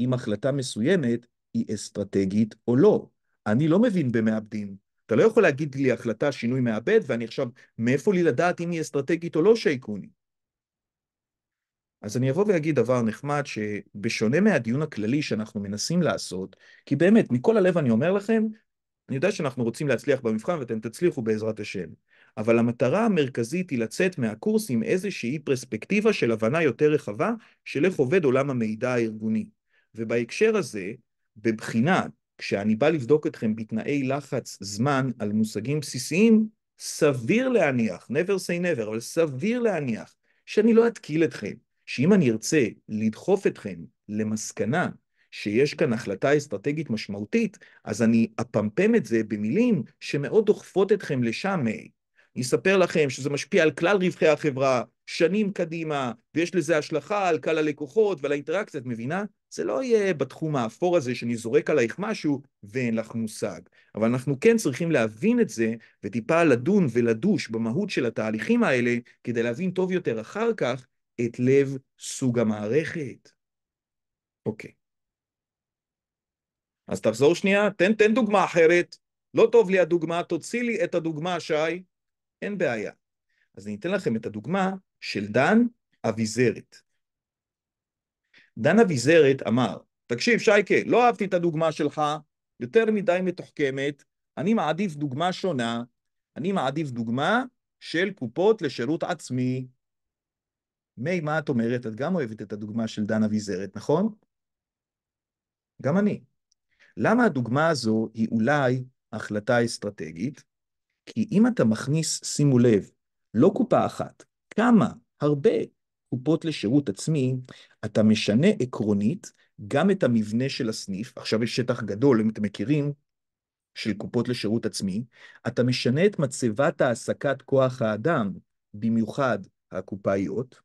אם החלטה מסוימת היא אסטרטגית או לא. אני לא מבין במעבדים. אתה לא יכול להגיד לי החלטה שינוי מעבד, ואני עכשיו, מאיפה לי לדעת אם היא אסטרטגית או לא שייקוני? אז אני אבוא ואגיד דבר נחמד, שבשונה מהדיון הכללי שאנחנו מנסים לעשות, כי באמת, מכל הלב אני אומר לכם, אני יודע שאנחנו רוצים להצליח במבחן ואתם תצליחו בעזרת השם, אבל המטרה המרכזית היא לצאת מהקורס עם איזושהי פרספקטיבה של הבנה יותר רחבה של איך עובד עולם המידע הארגוני. ובהקשר הזה, בבחינה, כשאני בא לבדוק אתכם בתנאי לחץ זמן על מושגים בסיסיים, סביר להניח, never say never, אבל סביר להניח שאני לא אתקיל אתכם, שאם אני ארצה לדחוף אתכם למסקנה שיש כאן החלטה אסטרטגית משמעותית, אז אני אפמפם את זה במילים שמאוד דוחפות אתכם לשם. אני אספר לכם שזה משפיע על כלל רווחי החברה, שנים קדימה, ויש לזה השלכה על כלל הלקוחות ועל האינטראקציה, את מבינה? זה לא יהיה בתחום האפור הזה שאני זורק עלייך משהו ואין לך מושג. אבל אנחנו כן צריכים להבין את זה, וטיפה לדון ולדוש במהות של התהליכים האלה, כדי להבין טוב יותר אחר כך את לב סוג המערכת. אוקיי. אז תחזור שנייה, תן, תן דוגמה אחרת, לא טוב לי הדוגמה, תוציא לי את הדוגמה, שי, אין בעיה. אז אני אתן לכם את הדוגמה של דן אביזרת. דן אביזרת אמר, תקשיב, שייקה, לא אהבתי את הדוגמה שלך, יותר מדי מתוחכמת, אני מעדיף דוגמה שונה, אני מעדיף דוגמה של קופות לשירות עצמי. מי, מה את אומרת? את גם אוהבת את הדוגמה של דן אביזרת, נכון? גם אני. למה הדוגמה הזו היא אולי החלטה אסטרטגית? כי אם אתה מכניס, שימו לב, לא קופה אחת, כמה, הרבה קופות לשירות עצמי, אתה משנה עקרונית גם את המבנה של הסניף, עכשיו יש שטח גדול, אם אתם מכירים, של קופות לשירות עצמי, אתה משנה את מצבת העסקת כוח האדם, במיוחד הקופאיות,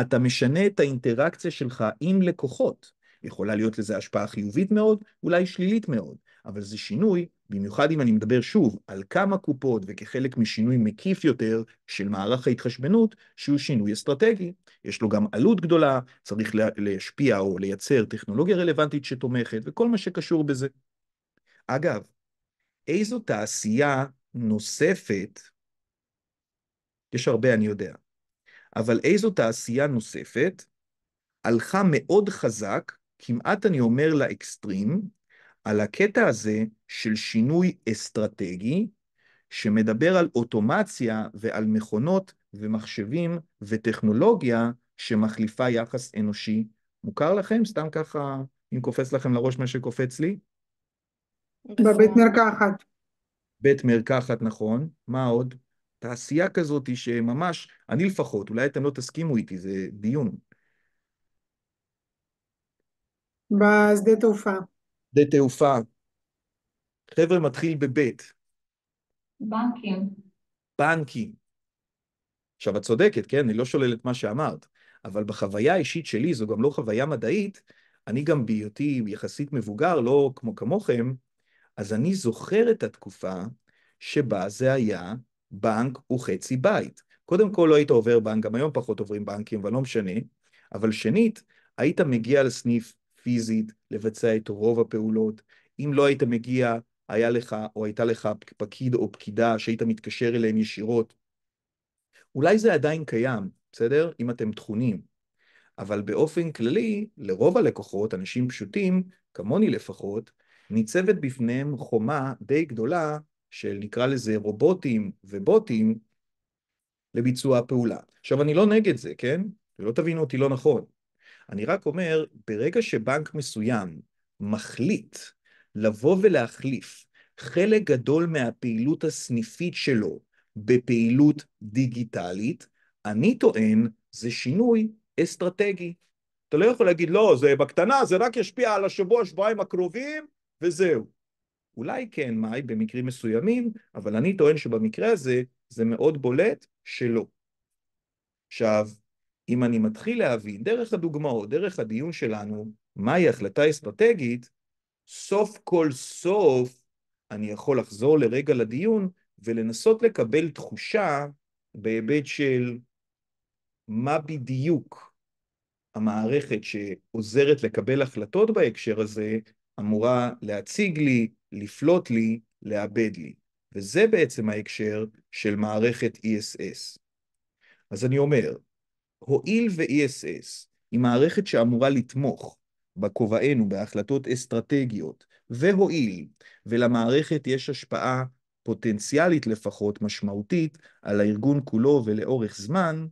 אתה משנה את האינטראקציה שלך עם לקוחות, יכולה להיות לזה השפעה חיובית מאוד, אולי שלילית מאוד, אבל זה שינוי, במיוחד אם אני מדבר שוב על כמה קופות וכחלק משינוי מקיף יותר של מערך ההתחשבנות, שהוא שינוי אסטרטגי. יש לו גם עלות גדולה, צריך להשפיע או לייצר טכנולוגיה רלוונטית שתומכת וכל מה שקשור בזה. אגב, איזו תעשייה נוספת, יש הרבה אני יודע, אבל איזו תעשייה נוספת הלכה מאוד חזק כמעט אני אומר לאקסטרים, על הקטע הזה של שינוי אסטרטגי, שמדבר על אוטומציה ועל מכונות ומחשבים וטכנולוגיה שמחליפה יחס אנושי. מוכר לכם? סתם ככה, אם קופץ לכם לראש מה שקופץ לי? בבית נכון. מרקחת. בית מרקחת, נכון. מה עוד? תעשייה כזאת שממש, אני לפחות, אולי אתם לא תסכימו איתי, זה דיון, בשדה תעופה. שדה תעופה. חבר'ה, מתחיל בבית. בנקים. בנקים. עכשיו, את צודקת, כן? אני לא שולל את מה שאמרת, אבל בחוויה האישית שלי, זו גם לא חוויה מדעית, אני גם בהיותי יחסית מבוגר, לא כמו כמוכם, אז אני זוכר את התקופה שבה זה היה בנק וחצי בית. קודם כל לא היית עובר בנק, גם היום פחות עוברים בנקים, אבל לא משנה, אבל שנית, היית מגיע לסניף פיזית לבצע את רוב הפעולות. אם לא היית מגיע, היה לך או הייתה לך פקיד או פקידה שהיית מתקשר אליהם ישירות. אולי זה עדיין קיים, בסדר? אם אתם תכונים. אבל באופן כללי, לרוב הלקוחות, אנשים פשוטים, כמוני לפחות, ניצבת בפניהם חומה די גדולה, של נקרא לזה רובוטים ובוטים, לביצוע הפעולה. עכשיו, אני לא נגד זה, כן? לא תבינו אותי לא נכון. אני רק אומר, ברגע שבנק מסוים מחליט לבוא ולהחליף חלק גדול מהפעילות הסניפית שלו בפעילות דיגיטלית, אני טוען, זה שינוי אסטרטגי. אתה לא יכול להגיד, לא, זה בקטנה, זה רק ישפיע על השבוע, שבועיים הקרובים, וזהו. אולי כן, מאי, במקרים מסוימים, אבל אני טוען שבמקרה הזה זה מאוד בולט שלא. עכשיו, אם אני מתחיל להבין, דרך הדוגמאות, דרך הדיון שלנו, מהי החלטה אסטרטגית, סוף כל סוף אני יכול לחזור לרגע לדיון ולנסות לקבל תחושה בהיבט של מה בדיוק המערכת שעוזרת לקבל החלטות בהקשר הזה אמורה להציג לי, לפלוט לי, לאבד לי. וזה בעצם ההקשר של מערכת ESS. אז אני אומר, הואיל ו-ESS היא מערכת שאמורה לתמוך בכובענו בהחלטות אסטרטגיות, והואיל ולמערכת יש השפעה פוטנציאלית לפחות משמעותית על הארגון כולו ולאורך זמן,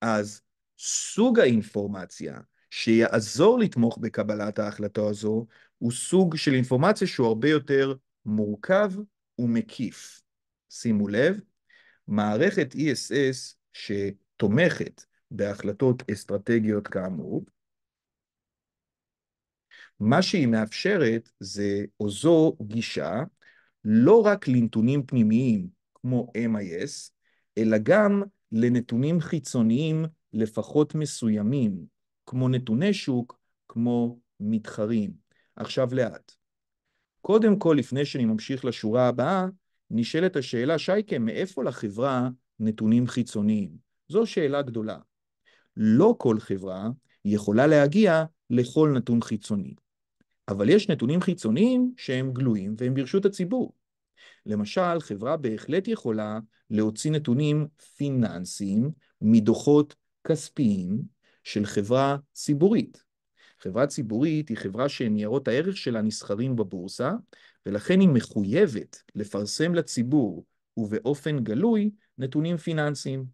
אז סוג האינפורמציה שיעזור לתמוך בקבלת ההחלטה הזו הוא סוג של אינפורמציה שהוא הרבה יותר מורכב ומקיף. שימו לב, מערכת ESS שתומכת בהחלטות אסטרטגיות כאמור. מה שהיא מאפשרת זה, או זו גישה, לא רק לנתונים פנימיים כמו MIS, אלא גם לנתונים חיצוניים לפחות מסוימים, כמו נתוני שוק, כמו מתחרים. עכשיו לאט. קודם כל, לפני שאני ממשיך לשורה הבאה, נשאלת השאלה, שייקה, מאיפה לחברה נתונים חיצוניים? זו שאלה גדולה. לא כל חברה יכולה להגיע לכל נתון חיצוני. אבל יש נתונים חיצוניים שהם גלויים והם ברשות הציבור. למשל, חברה בהחלט יכולה להוציא נתונים פיננסיים מדוחות כספיים של חברה ציבורית. חברה ציבורית היא חברה שניירות הערך שלה נסחרים בבורסה, ולכן היא מחויבת לפרסם לציבור ובאופן גלוי נתונים פיננסיים.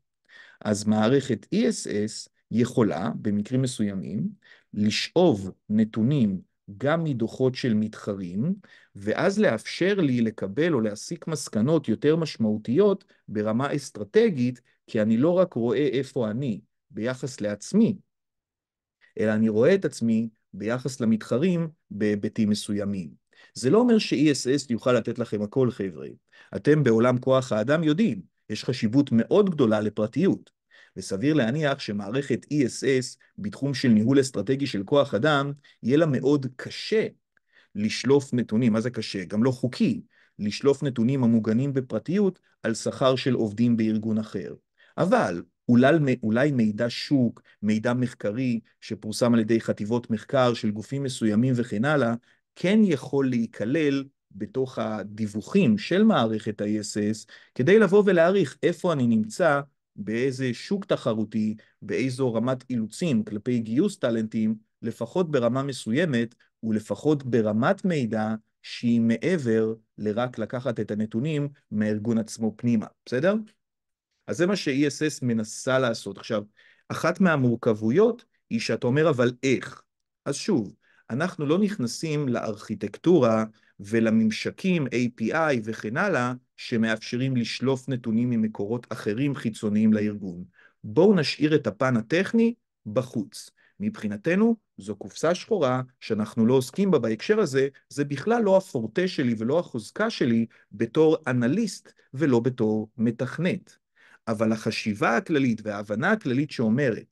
אז מערכת ESS יכולה, במקרים מסוימים, לשאוב נתונים גם מדוחות של מתחרים, ואז לאפשר לי לקבל או להסיק מסקנות יותר משמעותיות ברמה אסטרטגית, כי אני לא רק רואה איפה אני ביחס לעצמי, אלא אני רואה את עצמי ביחס למתחרים בהיבטים מסוימים. זה לא אומר ש-ESS יוכל לתת לכם הכל, חבר'ה. אתם בעולם כוח האדם יודעים יש חשיבות מאוד גדולה לפרטיות, וסביר להניח שמערכת ESS בתחום של ניהול אסטרטגי של כוח אדם, יהיה לה מאוד קשה לשלוף נתונים, מה זה קשה? גם לא חוקי, לשלוף נתונים המוגנים בפרטיות על שכר של עובדים בארגון אחר. אבל אולי, אולי מידע שוק, מידע מחקרי שפורסם על ידי חטיבות מחקר של גופים מסוימים וכן הלאה, כן יכול להיכלל בתוך הדיווחים של מערכת ה-ESS, כדי לבוא ולהעריך איפה אני נמצא, באיזה שוק תחרותי, באיזו רמת אילוצים כלפי גיוס טאלנטים, לפחות ברמה מסוימת, ולפחות ברמת מידע שהיא מעבר לרק לקחת את הנתונים מהארגון עצמו פנימה, בסדר? אז זה מה ש-ESS מנסה לעשות. עכשיו, אחת מהמורכבויות היא שאתה אומר, אבל איך? אז שוב, אנחנו לא נכנסים לארכיטקטורה ולממשקים API וכן הלאה, שמאפשרים לשלוף נתונים ממקורות אחרים חיצוניים לארגון. בואו נשאיר את הפן הטכני בחוץ. מבחינתנו זו קופסה שחורה שאנחנו לא עוסקים בה בהקשר הזה, זה בכלל לא הפורטה שלי ולא החוזקה שלי בתור אנליסט ולא בתור מתכנת. אבל החשיבה הכללית וההבנה הכללית שאומרת,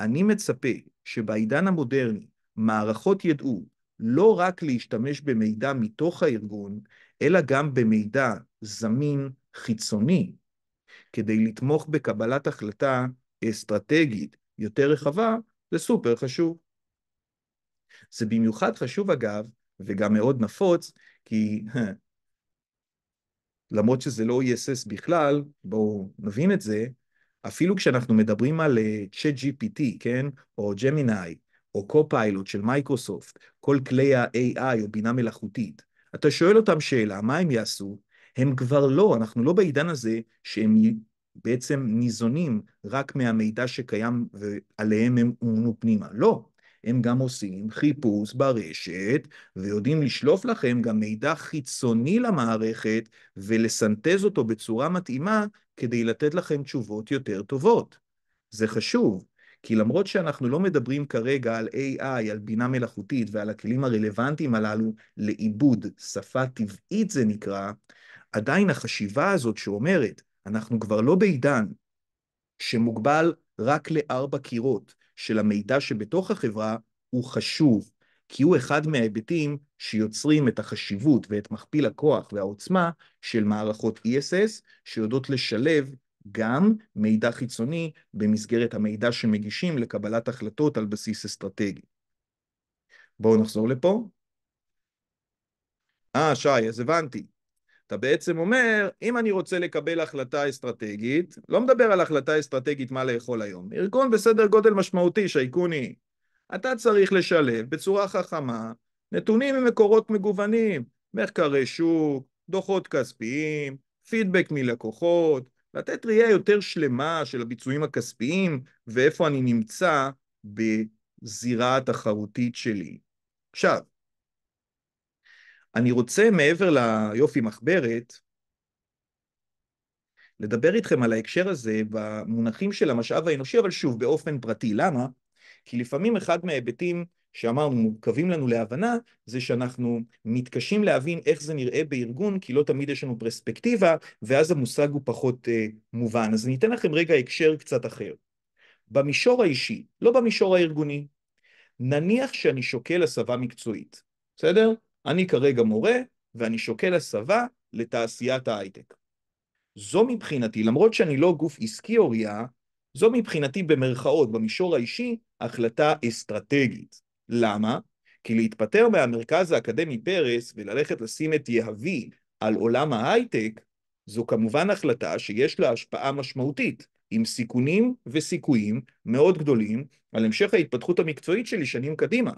אני מצפה שבעידן המודרני מערכות ידעו לא רק להשתמש במידע מתוך הארגון, אלא גם במידע זמין חיצוני, כדי לתמוך בקבלת החלטה אסטרטגית יותר רחבה, זה סופר חשוב. זה במיוחד חשוב אגב, וגם מאוד נפוץ, כי למרות שזה לא ESS בכלל, בואו נבין את זה, אפילו כשאנחנו מדברים על צ'אט אה, GPT, כן, או ג'מיני, או קו-פיילוט של מייקרוסופט, כל כלי ה-AI או בינה מלאכותית, אתה שואל אותם שאלה, מה הם יעשו? הם כבר לא, אנחנו לא בעידן הזה שהם בעצם ניזונים רק מהמידע שקיים ועליהם הם אומנו פנימה. לא, הם גם עושים חיפוש ברשת ויודעים לשלוף לכם גם מידע חיצוני למערכת ולסנטז אותו בצורה מתאימה כדי לתת לכם תשובות יותר טובות. זה חשוב, כי למרות שאנחנו לא מדברים כרגע על AI, על בינה מלאכותית ועל הכלים הרלוונטיים הללו לעיבוד, שפה טבעית זה נקרא, עדיין החשיבה הזאת שאומרת, אנחנו כבר לא בעידן שמוגבל רק לארבע קירות של המידע שבתוך החברה, הוא חשוב, כי הוא אחד מההיבטים שיוצרים את החשיבות ואת מכפיל הכוח והעוצמה של מערכות ESS, שיודעות לשלב גם מידע חיצוני במסגרת המידע שמגישים לקבלת החלטות על בסיס אסטרטגי. בואו נחזור לפה. אה, שי, אז הבנתי. אתה בעצם אומר, אם אני רוצה לקבל החלטה אסטרטגית, לא מדבר על החלטה אסטרטגית מה לאכול היום, ארגון בסדר גודל משמעותי, שייקוני, אתה צריך לשלב בצורה חכמה נתונים ממקורות מגוונים, מחקרי שוק, דוחות כספיים, פידבק מלקוחות, לתת ראייה יותר שלמה של הביצועים הכספיים ואיפה אני נמצא בזירה התחרותית שלי. עכשיו, אני רוצה מעבר ליופי מחברת, לדבר איתכם על ההקשר הזה במונחים של המשאב האנושי, אבל שוב, באופן פרטי. למה? כי לפעמים אחד מההיבטים שאמרנו מורכבים לנו להבנה, זה שאנחנו מתקשים להבין איך זה נראה בארגון, כי לא תמיד יש לנו פרספקטיבה, ואז המושג הוא פחות אה, מובן. אז אני אתן לכם רגע הקשר קצת אחר. במישור האישי, לא במישור הארגוני, נניח שאני שוקל הסבה מקצועית, בסדר? אני כרגע מורה, ואני שוקל הסבה לתעשיית ההייטק. זו מבחינתי, למרות שאני לא גוף עסקי אוריה, זו מבחינתי במרכאות, במישור האישי, החלטה אסטרטגית. למה? כי להתפטר מהמרכז האקדמי פרס וללכת לשים את יהבי על עולם ההייטק, זו כמובן החלטה שיש לה השפעה משמעותית, עם סיכונים וסיכויים מאוד גדולים על המשך ההתפתחות המקצועית שלי שנים קדימה.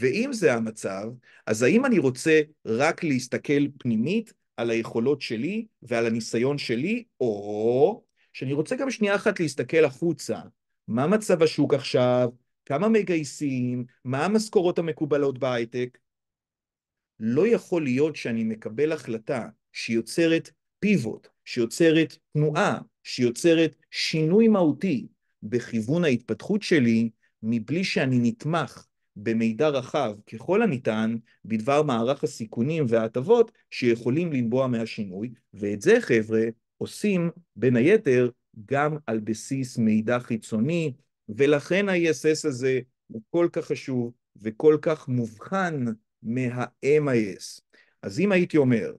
ואם זה המצב, אז האם אני רוצה רק להסתכל פנימית על היכולות שלי ועל הניסיון שלי, או שאני רוצה גם שנייה אחת להסתכל החוצה, מה מצב השוק עכשיו, כמה מגייסים, מה המשכורות המקובלות בהייטק. לא יכול להיות שאני מקבל החלטה שיוצרת פיבוט, שיוצרת תנועה, שיוצרת שינוי מהותי בכיוון ההתפתחות שלי, מבלי שאני נתמך במידע רחב ככל הניתן בדבר מערך הסיכונים וההטבות שיכולים לנבוע מהשינוי, ואת זה, חבר'ה, עושים בין היתר גם על בסיס מידע חיצוני ולכן ה-ESS הזה הוא כל כך חשוב וכל כך מובחן מה-MIS. אז אם הייתי אומר,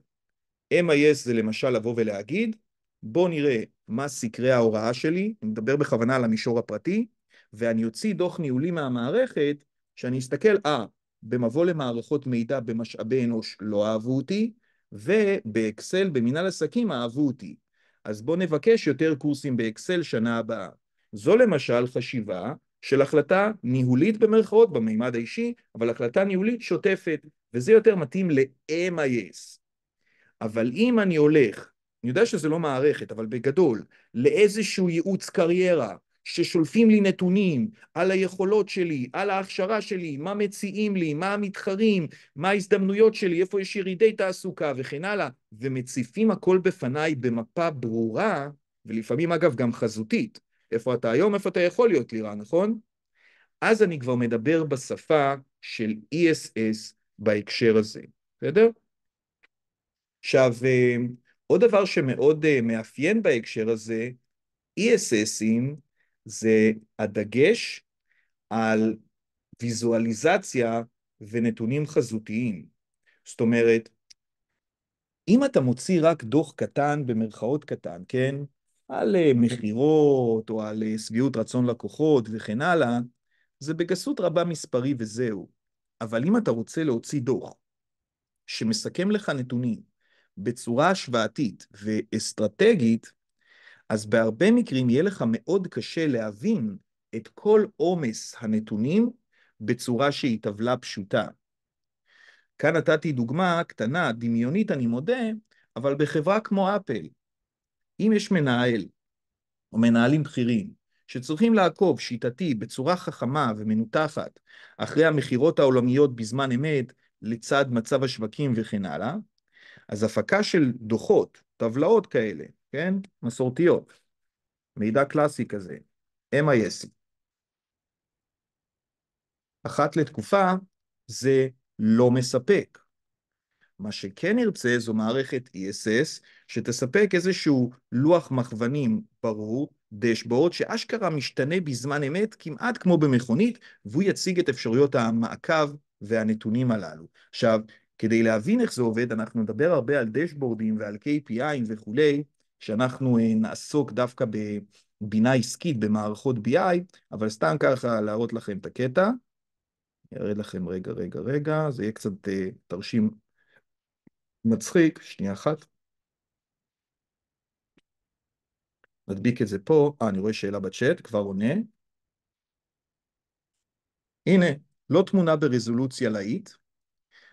MIS זה למשל לבוא ולהגיד, בוא נראה מה סקרי ההוראה שלי, אני מדבר בכוונה על המישור הפרטי, ואני אוציא דוח ניהולי מהמערכת, שאני אסתכל, אה, במבוא למערכות מידע במשאבי אנוש לא אהבו אותי, ובאקסל במנהל עסקים אהבו אותי. אז בואו נבקש יותר קורסים באקסל שנה הבאה. זו למשל חשיבה של החלטה ניהולית במרכאות, במימד האישי, אבל החלטה ניהולית שוטפת, וזה יותר מתאים ל-MIS. אבל אם אני הולך, אני יודע שזה לא מערכת, אבל בגדול, לאיזשהו ייעוץ קריירה, ששולפים לי נתונים על היכולות שלי, על ההכשרה שלי, מה מציעים לי, מה המתחרים, מה ההזדמנויות שלי, איפה יש ירידי תעסוקה וכן הלאה, ומציפים הכל בפניי במפה ברורה, ולפעמים אגב גם חזותית, איפה אתה היום, איפה אתה יכול להיות לירה, נכון? אז אני כבר מדבר בשפה של ESS בהקשר הזה, בסדר? עכשיו, אה, עוד דבר שמאוד אה, מאפיין בהקשר הזה, ESSים זה הדגש על ויזואליזציה ונתונים חזותיים. זאת אומרת, אם אתה מוציא רק דוח קטן, במרכאות קטן, כן? על אה, מכירות או על אה, שביעות רצון לקוחות וכן הלאה, זה בגסות רבה מספרי וזהו. אבל אם אתה רוצה להוציא דוח שמסכם לך נתונים בצורה השוואתית ואסטרטגית, אז בהרבה מקרים יהיה לך מאוד קשה להבין את כל עומס הנתונים בצורה שהיא טבלה פשוטה. כאן נתתי דוגמה קטנה, דמיונית אני מודה, אבל בחברה כמו אפל, אם יש מנהל או מנהלים בכירים שצריכים לעקוב שיטתי בצורה חכמה ומנותחת אחרי המכירות העולמיות בזמן אמת לצד מצב השווקים וכן הלאה, אז הפקה של דוחות, טבלאות כאלה, כן? מסורתיות, מידע קלאסי כזה, MIS. אחת לתקופה זה לא מספק. מה שכן נרצה זו מערכת ESS שתספק איזשהו לוח מכוונים ברור, דשבורד, שאשכרה משתנה בזמן אמת כמעט כמו במכונית, והוא יציג את אפשרויות המעקב והנתונים הללו. עכשיו, כדי להבין איך זה עובד, אנחנו נדבר הרבה על דשבורדים ועל KPI וכולי, שאנחנו אה, נעסוק דווקא בבינה עסקית במערכות BI, אבל סתם ככה להראות לכם את הקטע. אני אראה לכם רגע, רגע, רגע, זה יהיה קצת אה, תרשים מצחיק, שנייה אחת. נדביק את זה פה, אה, אני רואה שאלה בצ'אט, כבר עונה. הנה, לא תמונה ברזולוציה להיט,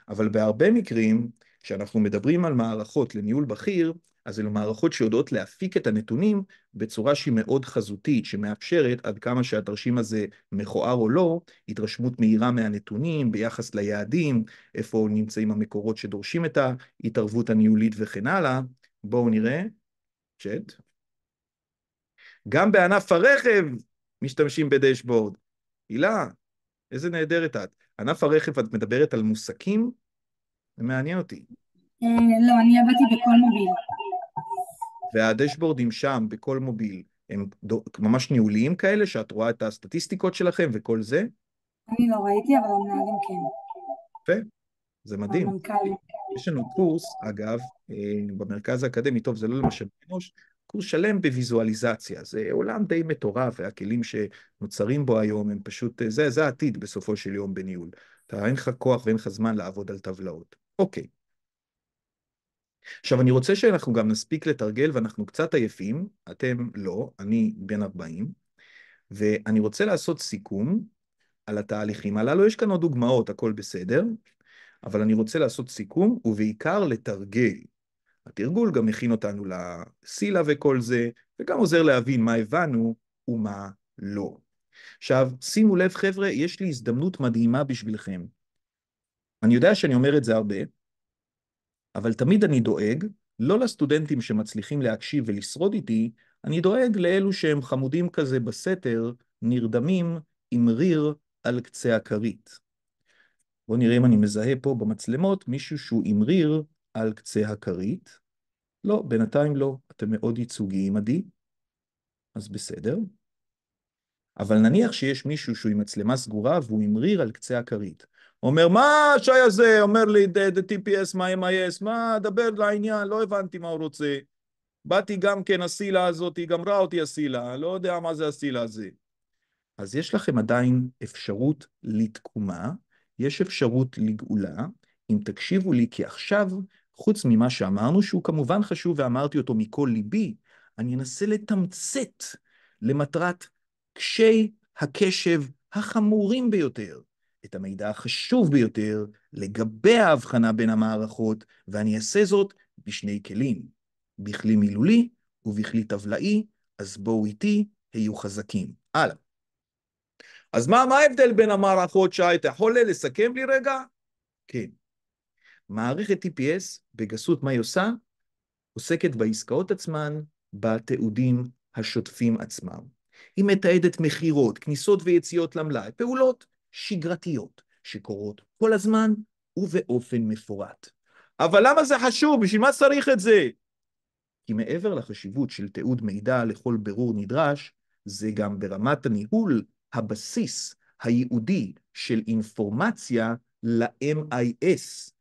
אבל בהרבה מקרים, כשאנחנו מדברים על מערכות לניהול בכיר, אז אלו מערכות שיודעות להפיק את הנתונים בצורה שהיא מאוד חזותית, שמאפשרת עד כמה שהתרשים הזה מכוער או לא, התרשמות מהירה מהנתונים ביחס ליעדים, איפה נמצאים המקורות שדורשים את ההתערבות הניהולית וכן הלאה. בואו נראה. צ'אט. גם בענף הרכב משתמשים בדשבורד. הילה, איזה נהדרת את. ענף הרכב את מדברת על מוסקים? זה מעניין אותי. אה, לא, אני עבדתי בכל מוביל. והדשבורדים שם בכל מוביל הם ממש ניהוליים כאלה, שאת רואה את הסטטיסטיקות שלכם וכל זה? אני לא ראיתי, אבל המנהלים כן. יפה, זה מדהים. המנכ"לים. יש לנו קורס, אגב, אה, במרכז האקדמי, טוב, זה לא למשאבי אנוש, קורס שלם בוויזואליזציה. זה עולם די מטורף, והכלים שנוצרים בו היום הם פשוט, אה, זה, זה העתיד בסופו של יום בניהול. אתה, אין לך כוח ואין לך זמן לעבוד על טבלאות. אוקיי. עכשיו אני רוצה שאנחנו גם נספיק לתרגל ואנחנו קצת עייפים, אתם לא, אני בן 40, ואני רוצה לעשות סיכום על התהליכים הללו, יש כאן עוד דוגמאות, הכל בסדר, אבל אני רוצה לעשות סיכום ובעיקר לתרגל. התרגול גם מכין אותנו לסילה וכל זה, וגם עוזר להבין מה הבנו ומה לא. עכשיו, שימו לב חבר'ה, יש לי הזדמנות מדהימה בשבילכם. אני יודע שאני אומר את זה הרבה, אבל תמיד אני דואג, לא לסטודנטים שמצליחים להקשיב ולשרוד איתי, אני דואג לאלו שהם חמודים כזה בסתר, נרדמים, עם ריר על קצה הכרית. בואו נראה אם אני מזהה פה במצלמות מישהו שהוא עם ריר על קצה הכרית. לא, בינתיים לא, אתם מאוד ייצוגיים, עדי, אז בסדר. אבל נניח שיש מישהו שהוא עם מצלמה סגורה והוא עם ריר על קצה הכרית. אומר, מה השי הזה? אומר לי, the, the TPS, מה MIS? מה, דבר לעניין, לא הבנתי מה הוא רוצה. באתי גם כן, הסילה הזאת, היא גמרה אותי הסילה, לא יודע מה זה הסילה הזה. אז יש לכם עדיין אפשרות לתקומה, יש אפשרות לגאולה, אם תקשיבו לי, כי עכשיו, חוץ ממה שאמרנו, שהוא כמובן חשוב ואמרתי אותו מכל ליבי, אני אנסה לתמצת למטרת קשי הקשב החמורים ביותר את המידע החשוב ביותר לגבי ההבחנה בין המערכות, ואני אעשה זאת בשני כלים, בכלי מילולי ובכלי טבלאי, אז בואו איתי, היו חזקים. הלאה. אז מה, מה ההבדל בין המערכות, שי? אתה יכול לסכם לי רגע? כן. מערכת TPS, בגסות מה היא עושה? עוסקת בעסקאות עצמן, בתיעודים השוטפים עצמם. היא מתעדת מכירות, כניסות ויציאות למלאי, פעולות. שגרתיות שקורות כל הזמן ובאופן מפורט. אבל למה זה חשוב? בשביל מה צריך את זה? כי מעבר לחשיבות של תיעוד מידע לכל ברור נדרש, זה גם ברמת הניהול הבסיס הייעודי של אינפורמציה ל-MIS.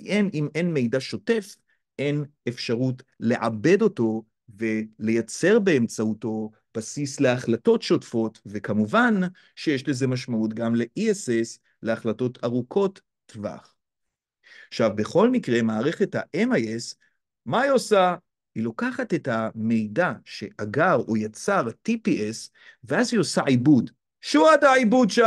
אם אין מידע שוטף, אין אפשרות לעבד אותו ולייצר באמצעותו בסיס להחלטות שוטפות, וכמובן שיש לזה משמעות גם ל-ESS, להחלטות ארוכות טווח. עכשיו, בכל מקרה, מערכת ה-MIS, מה היא עושה? היא לוקחת את המידע שאגר או יצר TPS, ואז היא עושה עיבוד. שהוא עד העיבוד, שי?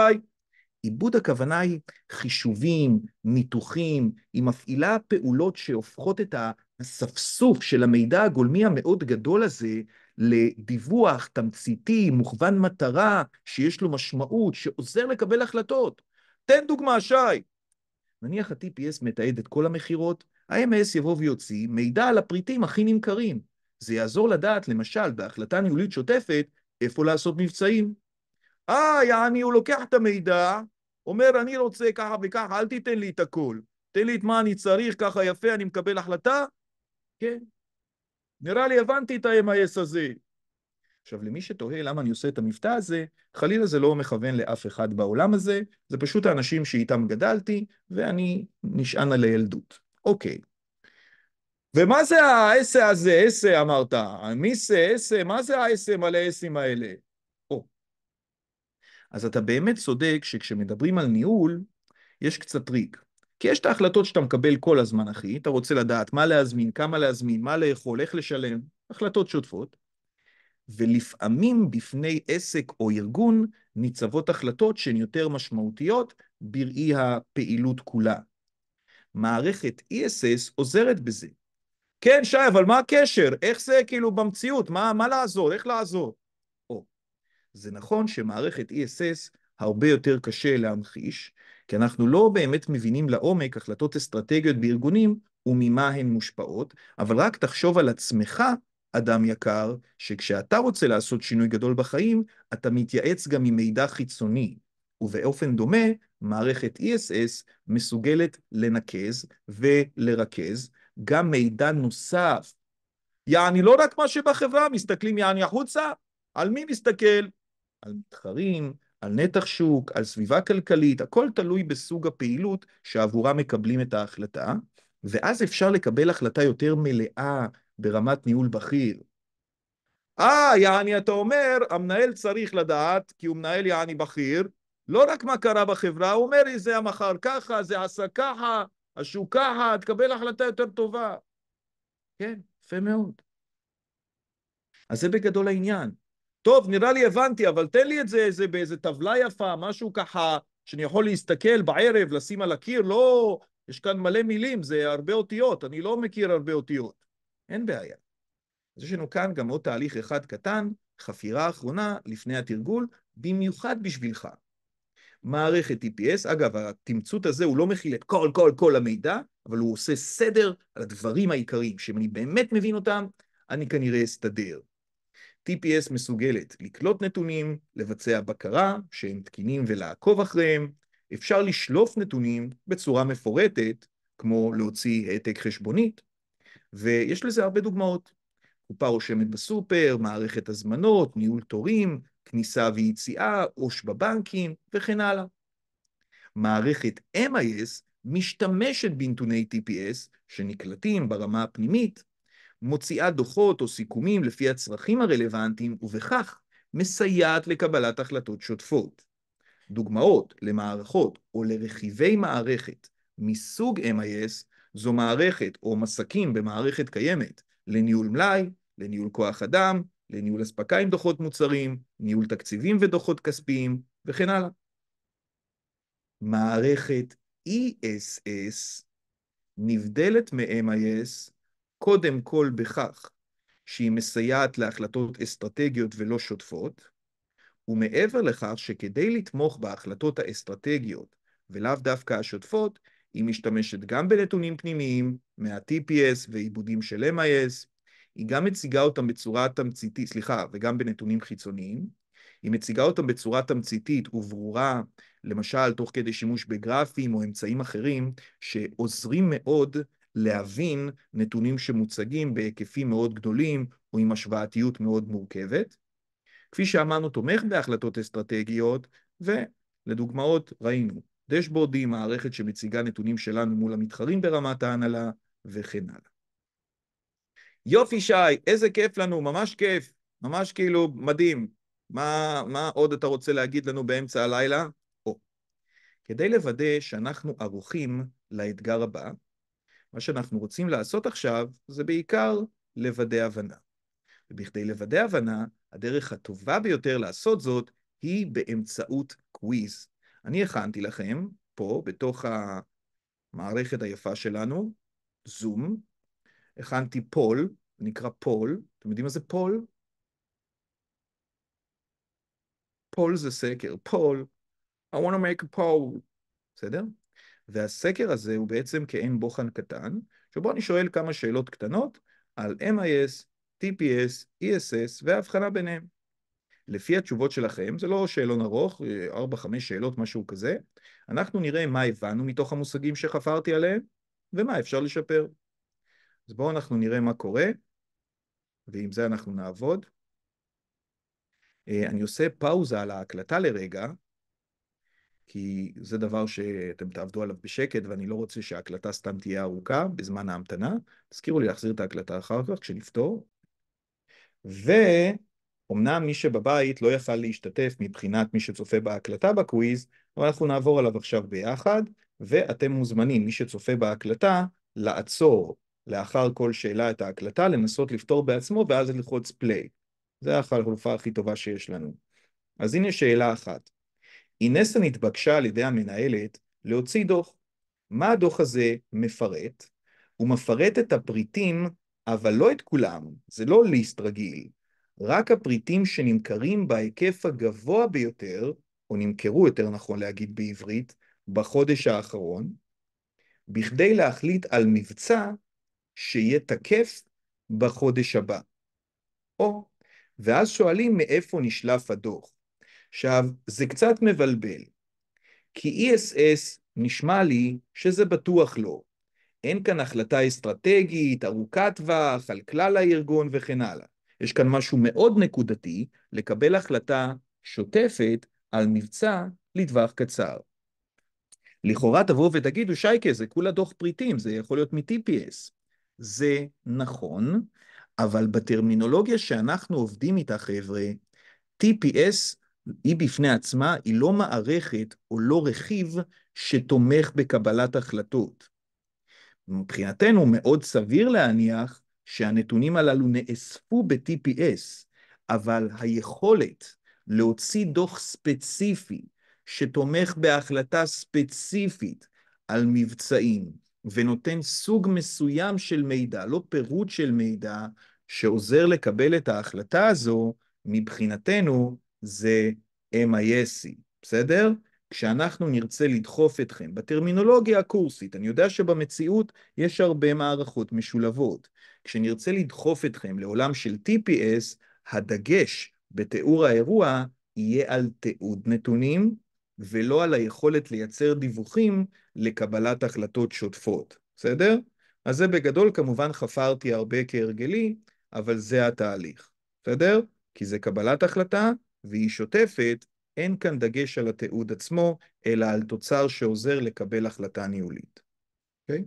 עיבוד הכוונה היא חישובים, ניתוחים, היא מפעילה פעולות שהופכות את ה... הספסוף של המידע הגולמי המאוד גדול הזה לדיווח תמציתי, מוכוון מטרה, שיש לו משמעות, שעוזר לקבל החלטות. תן דוגמה, שי. נניח ה-TPS מתעד את כל המכירות, ה-MS יבוא ויוציא מידע על הפריטים הכי נמכרים. זה יעזור לדעת, למשל, בהחלטה ניהולית שוטפת, איפה לעשות מבצעים. אה, יעני, הוא לוקח את המידע, אומר, אני רוצה ככה וככה, אל תיתן לי את הכל. תן לי את מה אני צריך, ככה יפה, אני מקבל החלטה, כן. נראה לי הבנתי את ה-MIS הזה. עכשיו, למי שתוהה למה אני עושה את המבטא הזה, חלילה זה לא מכוון לאף אחד בעולם הזה, זה פשוט האנשים שאיתם גדלתי, ואני נשען על הילדות. אוקיי. ומה זה האסה הזה, אסה אמרת, מי זה אסה, מה זה האסה מלא אסים האלה? או. אז אתה באמת צודק שכשמדברים על ניהול, יש קצת טריק. כי יש את ההחלטות שאתה מקבל כל הזמן, אחי, אתה רוצה לדעת מה להזמין, כמה להזמין, מה לאכול, איך לשלם, החלטות שוטפות. ולפעמים בפני עסק או ארגון ניצבות החלטות שהן יותר משמעותיות בראי הפעילות כולה. מערכת ESS עוזרת בזה. כן, שי, אבל מה הקשר? איך זה כאילו במציאות? מה, מה לעזור? איך לעזור? או, זה נכון שמערכת ESS הרבה יותר קשה להמחיש, כי אנחנו לא באמת מבינים לעומק החלטות אסטרטגיות בארגונים וממה הן מושפעות, אבל רק תחשוב על עצמך, אדם יקר, שכשאתה רוצה לעשות שינוי גדול בחיים, אתה מתייעץ גם עם מידע חיצוני, ובאופן דומה, מערכת ESS מסוגלת לנקז ולרכז גם מידע נוסף. יעני, לא רק מה שבחברה, מסתכלים יעני החוצה, על מי מסתכל? על מתחרים, על נתח שוק, על סביבה כלכלית, הכל תלוי בסוג הפעילות שעבורה מקבלים את ההחלטה, ואז אפשר לקבל החלטה יותר מלאה ברמת ניהול בכיר. אה, יעני, אתה אומר, המנהל צריך לדעת, כי הוא מנהל יעני בכיר, לא רק מה קרה בחברה, הוא אומר לי, זה המחר ככה, זה עשה ככה, השוק ככה, תקבל החלטה יותר טובה. כן, יפה מאוד. אז זה בגדול העניין. טוב, נראה לי הבנתי, אבל תן לי את זה זה באיזה טבלה יפה, משהו ככה שאני יכול להסתכל בערב, לשים על הקיר, לא... יש כאן מלא מילים, זה הרבה אותיות, אני לא מכיר הרבה אותיות. אין בעיה. אז יש לנו כאן גם עוד תהליך אחד קטן, חפירה אחרונה לפני התרגול, במיוחד בשבילך. מערכת TPS, אגב, התמצות הזה הוא לא מכיל את כל כל כל המידע, אבל הוא עושה סדר על הדברים העיקריים, שאם אני באמת מבין אותם, אני כנראה אסתדר. TPS מסוגלת לקלוט נתונים, לבצע בקרה שהם תקינים ולעקוב אחריהם, אפשר לשלוף נתונים בצורה מפורטת, כמו להוציא העתק חשבונית, ויש לזה הרבה דוגמאות. קופה רושמת בסופר, מערכת הזמנות, ניהול תורים, כניסה ויציאה, עו"ש בבנקים וכן הלאה. מערכת MIS משתמשת בנתוני TPS שנקלטים ברמה הפנימית מוציאה דוחות או סיכומים לפי הצרכים הרלוונטיים, ובכך מסייעת לקבלת החלטות שוטפות. דוגמאות למערכות או לרכיבי מערכת מסוג MIS זו מערכת או מסקים במערכת קיימת לניהול מלאי, לניהול כוח אדם, לניהול אספקה עם דוחות מוצרים, ניהול תקציבים ודוחות כספיים וכן הלאה. מערכת ESS נבדלת מ-MIS קודם כל בכך שהיא מסייעת להחלטות אסטרטגיות ולא שוטפות, ומעבר לכך שכדי לתמוך בהחלטות האסטרטגיות ולאו דווקא השוטפות, היא משתמשת גם בנתונים פנימיים מה-TPS ועיבודים של MIS, היא גם מציגה אותם בצורה תמציתית, סליחה, וגם בנתונים חיצוניים, היא מציגה אותם בצורה תמציתית וברורה, למשל תוך כדי שימוש בגרפים או אמצעים אחרים, שעוזרים מאוד להבין נתונים שמוצגים בהיקפים מאוד גדולים או עם השוואתיות מאוד מורכבת. כפי שאמרנו, תומך בהחלטות אסטרטגיות, ולדוגמאות ראינו דשבורדים, מערכת שמציגה נתונים שלנו מול המתחרים ברמת ההנהלה וכן הלאה. יופי שי, איזה כיף לנו, ממש כיף, ממש כאילו מדהים. מה, מה עוד אתה רוצה להגיד לנו באמצע הלילה? או. כדי לוודא שאנחנו ערוכים לאתגר הבא, מה שאנחנו רוצים לעשות עכשיו זה בעיקר לוודא הבנה. ובכדי לוודא הבנה, הדרך הטובה ביותר לעשות זאת היא באמצעות קוויז. אני הכנתי לכם פה, בתוך המערכת היפה שלנו, זום, הכנתי פול, נקרא פול, אתם יודעים מה זה פול? פול זה סקר, פול, I want to make a poll, בסדר? והסקר הזה הוא בעצם כעין בוחן קטן, שבו אני שואל כמה שאלות קטנות על MIS, TPS, ESS וההבחנה ביניהם. לפי התשובות שלכם, זה לא שאלון ארוך, 4-5 שאלות, משהו כזה, אנחנו נראה מה הבנו מתוך המושגים שחפרתי עליהם ומה אפשר לשפר. אז בואו אנחנו נראה מה קורה, ועם זה אנחנו נעבוד. אה, אני עושה פאוזה על ההקלטה לרגע, כי זה דבר שאתם תעבדו עליו בשקט, ואני לא רוצה שההקלטה סתם תהיה ארוכה בזמן ההמתנה. תזכירו לי להחזיר את ההקלטה אחר כך, כשנפתור. ואומנם מי שבבית לא יכל להשתתף מבחינת מי שצופה בהקלטה בקוויז, אבל אנחנו נעבור עליו עכשיו ביחד, ואתם מוזמנים, מי שצופה בהקלטה, לעצור לאחר כל שאלה את ההקלטה, לנסות לפתור בעצמו, ואז ללחוץ פליי. זו החלופה הכי טובה שיש לנו. אז הנה שאלה אחת. אינסה נתבקשה על ידי המנהלת להוציא דוח. מה הדוח הזה מפרט? הוא מפרט את הפריטים, אבל לא את כולם, זה לא ליסט רגיל, רק הפריטים שנמכרים בהיקף הגבוה ביותר, או נמכרו יותר נכון להגיד בעברית, בחודש האחרון, בכדי להחליט על מבצע שיהיה תקף בחודש הבא. או, ואז שואלים מאיפה נשלף הדוח. עכשיו, זה קצת מבלבל, כי ESS נשמע לי שזה בטוח לא. אין כאן החלטה אסטרטגית, ארוכת טווח, על כלל הארגון וכן הלאה. יש כאן משהו מאוד נקודתי, לקבל החלטה שוטפת על מבצע לטווח קצר. לכאורה תבואו ותגידו, שייקה, זה כולה דוח פריטים, זה יכול להיות מ-TPS. זה נכון, אבל בטרמינולוגיה שאנחנו עובדים איתה, חבר'ה, TPS היא בפני עצמה, היא לא מערכת או לא רכיב שתומך בקבלת החלטות. מבחינתנו מאוד סביר להניח שהנתונים הללו נאספו ב-TPS, אבל היכולת להוציא דוח ספציפי שתומך בהחלטה ספציפית על מבצעים ונותן סוג מסוים של מידע, לא פירוט של מידע, שעוזר לקבל את ההחלטה הזו, מבחינתנו זה MISE, בסדר? כשאנחנו נרצה לדחוף אתכם בטרמינולוגיה הקורסית, אני יודע שבמציאות יש הרבה מערכות משולבות. כשנרצה לדחוף אתכם לעולם של TPS, הדגש בתיאור האירוע יהיה על תיעוד נתונים ולא על היכולת לייצר דיווחים לקבלת החלטות שוטפות, בסדר? אז זה בגדול, כמובן חפרתי הרבה כהרגלי, אבל זה התהליך, בסדר? כי זה קבלת החלטה והיא שוטפת, אין כאן דגש על התיעוד עצמו, אלא על תוצר שעוזר לקבל החלטה ניהולית. Okay? אוקיי?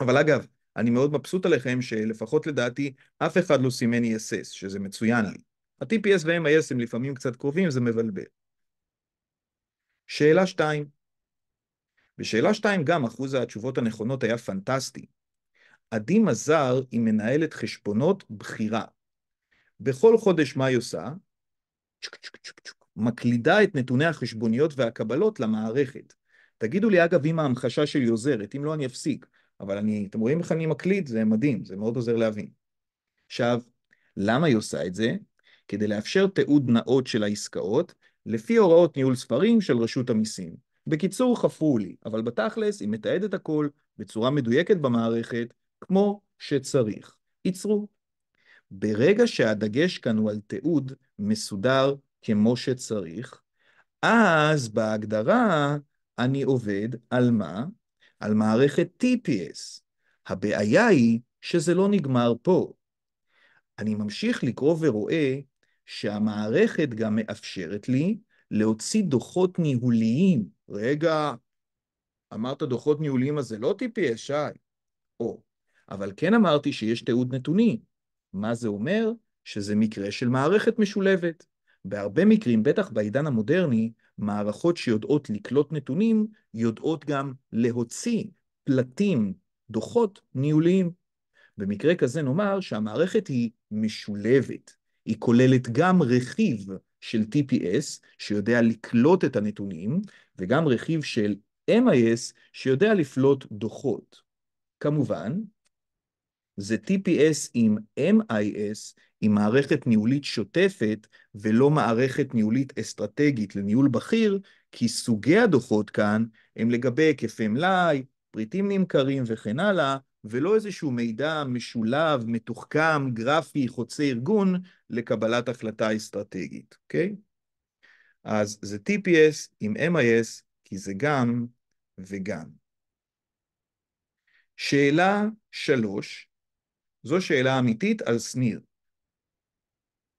אבל אגב, אני מאוד מבסוט עליכם שלפחות לדעתי אף אחד לא סימן ESS, שזה מצוין לי. ה-TPS וה-MIS הם לפעמים קצת קרובים, זה מבלבל. שאלה שתיים. בשאלה שתיים גם אחוז התשובות הנכונות היה פנטסטי. עדי מזר היא מנהלת חשבונות בכירה. בכל חודש מה היא עושה? צ'ק צ'ק צ'ק צ'ק, מקלידה את נתוני החשבוניות והקבלות למערכת. תגידו לי, אגב, אם ההמחשה שלי עוזרת, אם לא, אני אפסיק. אבל אני, אתם רואים איך אני מקליד? זה מדהים, זה מאוד עוזר להבין. עכשיו, למה היא עושה את זה? כדי לאפשר תיעוד נאות של העסקאות, לפי הוראות ניהול ספרים של רשות המיסים. בקיצור, חפרו לי, אבל בתכלס היא מתעדת הכל בצורה מדויקת במערכת, כמו שצריך. ייצרו. ברגע שהדגש כאן הוא על תיעוד, מסודר כמו שצריך, אז בהגדרה אני עובד על מה? על מערכת TPS. הבעיה היא שזה לא נגמר פה. אני ממשיך לקרוא ורואה שהמערכת גם מאפשרת לי להוציא דוחות ניהוליים. רגע, אמרת דוחות ניהוליים, אז זה לא TPS, שי. או, אבל כן אמרתי שיש תיעוד נתונים. מה זה אומר? שזה מקרה של מערכת משולבת. בהרבה מקרים, בטח בעידן המודרני, מערכות שיודעות לקלוט נתונים, יודעות גם להוציא פלטים, דוחות ניהוליים. במקרה כזה נאמר שהמערכת היא משולבת, היא כוללת גם רכיב של TPS שיודע לקלוט את הנתונים, וגם רכיב של MIS שיודע לפלוט דוחות. כמובן, זה TPS עם MIS היא מערכת ניהולית שוטפת ולא מערכת ניהולית אסטרטגית לניהול בכיר, כי סוגי הדוחות כאן הם לגבי היקפי מלאי, פריטים נמכרים וכן הלאה, ולא איזשהו מידע משולב, מתוחכם, גרפי, חוצה ארגון לקבלת החלטה אסטרטגית, אוקיי? Okay? אז זה TPS עם MIS, כי זה גם וגם. שאלה שלוש, זו שאלה אמיתית על שניר.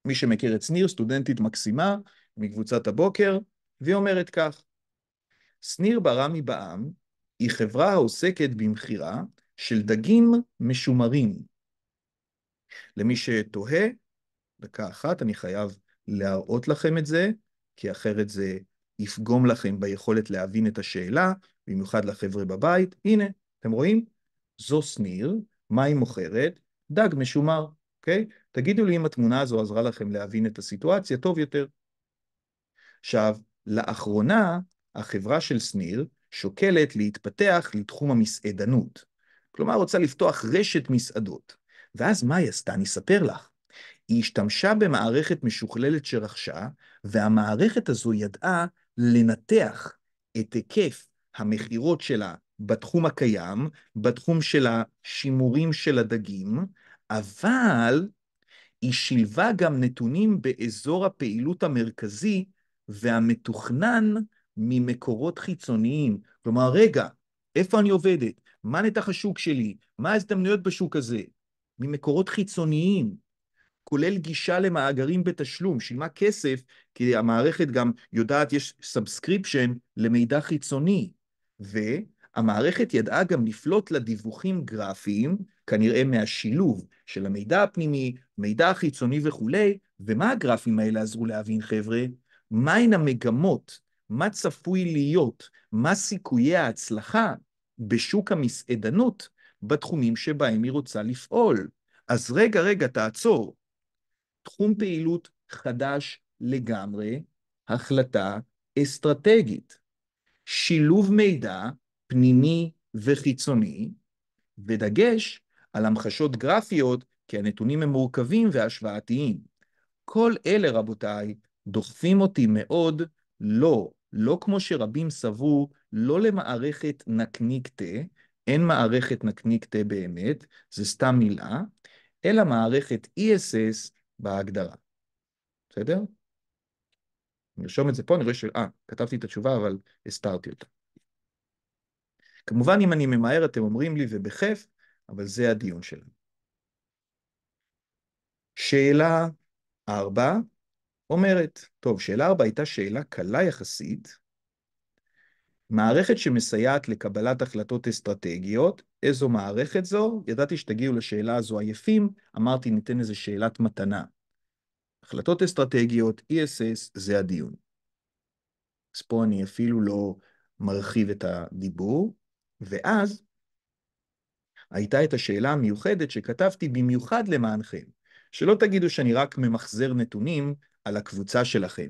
מי שמכיר את שניר, סטודנטית מקסימה מקבוצת הבוקר, והיא אומרת כך: שניר ברמי בע"מ היא חברה העוסקת במכירה של דגים משומרים. למי שתוהה, דקה אחת, אני חייב להראות לכם את זה, כי אחרת זה יפגום לכם ביכולת להבין את השאלה, במיוחד לחבר'ה בבית. הנה, אתם רואים? זו שניר, מה היא מוכרת? דג משומר, אוקיי? Okay? תגידו לי אם התמונה הזו עזרה לכם להבין את הסיטואציה טוב יותר. עכשיו, לאחרונה החברה של שניר שוקלת להתפתח לתחום המסעדנות. כלומר, רוצה לפתוח רשת מסעדות. ואז מה היא עשתה? אני אספר לך. היא השתמשה במערכת משוכללת שרכשה, והמערכת הזו ידעה לנתח את היקף המכירות שלה בתחום הקיים, בתחום של השימורים של הדגים, אבל היא שילבה גם נתונים באזור הפעילות המרכזי והמתוכנן ממקורות חיצוניים. כלומר, רגע, איפה אני עובדת? מה נתח השוק שלי? מה ההזדמנויות בשוק הזה? ממקורות חיצוניים, כולל גישה למאגרים בתשלום, שילמה כסף, כי המערכת גם יודעת, יש סאבסקריפשן למידע חיצוני. ו... המערכת ידעה גם לפלוט לדיווחים גרפיים, כנראה מהשילוב של המידע הפנימי, מידע החיצוני וכולי, ומה הגרפים האלה עזרו להבין, חבר'ה? מהן המגמות? מה צפוי להיות? מה סיכויי ההצלחה בשוק המסעדנות בתחומים שבהם היא רוצה לפעול? אז רגע, רגע, תעצור. תחום פעילות חדש לגמרי, החלטה אסטרטגית. שילוב מידע פנימי וחיצוני, בדגש על המחשות גרפיות, כי הנתונים הם מורכבים והשוואתיים. כל אלה, רבותיי, דוחפים אותי מאוד, לא, לא כמו שרבים סברו, לא למערכת נקניקטה, אין מערכת נקניקטה באמת, זה סתם מילה, אלא מערכת ESS בהגדרה. בסדר? נרשום את זה פה, אני רואה ש... אה, כתבתי את התשובה, אבל הסתרתי אותה. כמובן, אם אני ממהר, אתם אומרים לי, ובכיף, אבל זה הדיון שלנו. שאלה ארבע אומרת, טוב, שאלה ארבע הייתה שאלה קלה יחסית, מערכת שמסייעת לקבלת החלטות אסטרטגיות, איזו מערכת זו? ידעתי שתגיעו לשאלה הזו עייפים, אמרתי ניתן איזה שאלת מתנה. החלטות אסטרטגיות, ESS, זה הדיון. אז פה אני אפילו לא מרחיב את הדיבור. ואז הייתה את השאלה המיוחדת שכתבתי במיוחד למענכם, שלא תגידו שאני רק ממחזר נתונים על הקבוצה שלכם.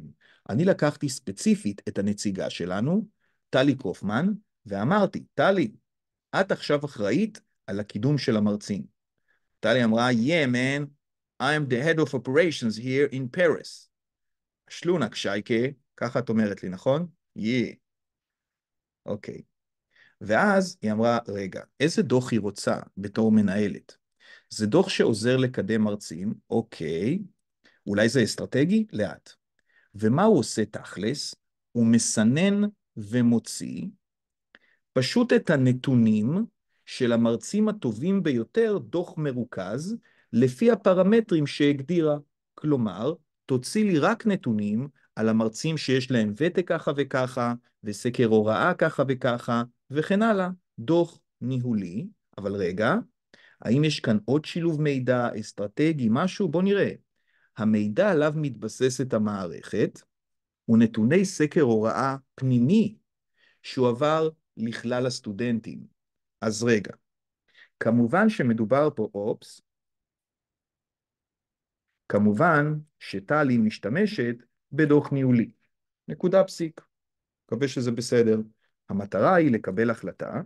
אני לקחתי ספציפית את הנציגה שלנו, טלי קופמן, ואמרתי, טלי, את עכשיו אחראית על הקידום של המרצים. טלי אמרה, yeah man, I am the head of operations here in Paris. שלונק שייקה, ככה את אומרת לי, נכון? Yeah. אוקיי. ואז היא אמרה, רגע, איזה דוח היא רוצה בתור מנהלת? זה דוח שעוזר לקדם מרצים, אוקיי, אולי זה אסטרטגי? לאט. ומה הוא עושה תכלס? הוא מסנן ומוציא פשוט את הנתונים של המרצים הטובים ביותר, דוח מרוכז, לפי הפרמטרים שהגדירה. כלומר, תוציא לי רק נתונים על המרצים שיש להם ותק ככה וככה, וסקר הוראה ככה וככה, וכן הלאה. דוח ניהולי, אבל רגע, האם יש כאן עוד שילוב מידע, אסטרטגי, משהו? בואו נראה. המידע עליו מתבססת המערכת הוא נתוני סקר הוראה פנימי שהועבר לכלל הסטודנטים. אז רגע, כמובן שמדובר פה, אופס, כמובן שטלי משתמשת בדוח ניהולי. נקודה פסיק. מקווה שזה בסדר. המטרה היא לקבל החלטה,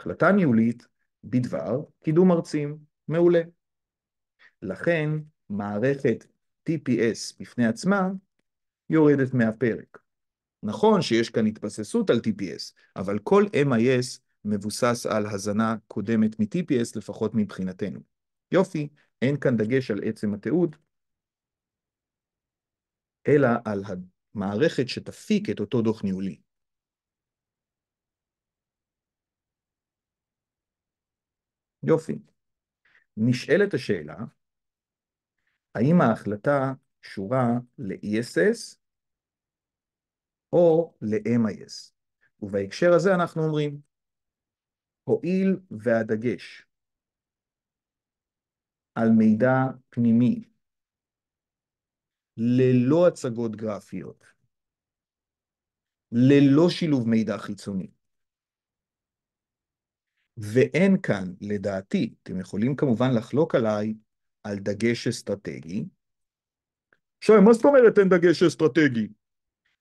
החלטה ניהולית בדבר קידום מרצים. מעולה. לכן מערכת TPS בפני עצמה יורדת מהפרק. נכון שיש כאן התבססות על TPS, אבל כל MIS מבוסס על הזנה קודמת מ-TPS, לפחות מבחינתנו. יופי, אין כאן דגש על עצם התיעוד, אלא על המערכת שתפיק את אותו דוח ניהולי. יופי. נשאלת השאלה, האם ההחלטה קשורה ל-ESS או ל-MIS? ובהקשר הזה אנחנו אומרים, הואיל והדגש על מידע פנימי ללא הצגות גרפיות, ללא שילוב מידע חיצוני, ואין כאן, לדעתי, אתם יכולים כמובן לחלוק עליי, על דגש אסטרטגי. עכשיו, מה זאת אומרת אין דגש אסטרטגי?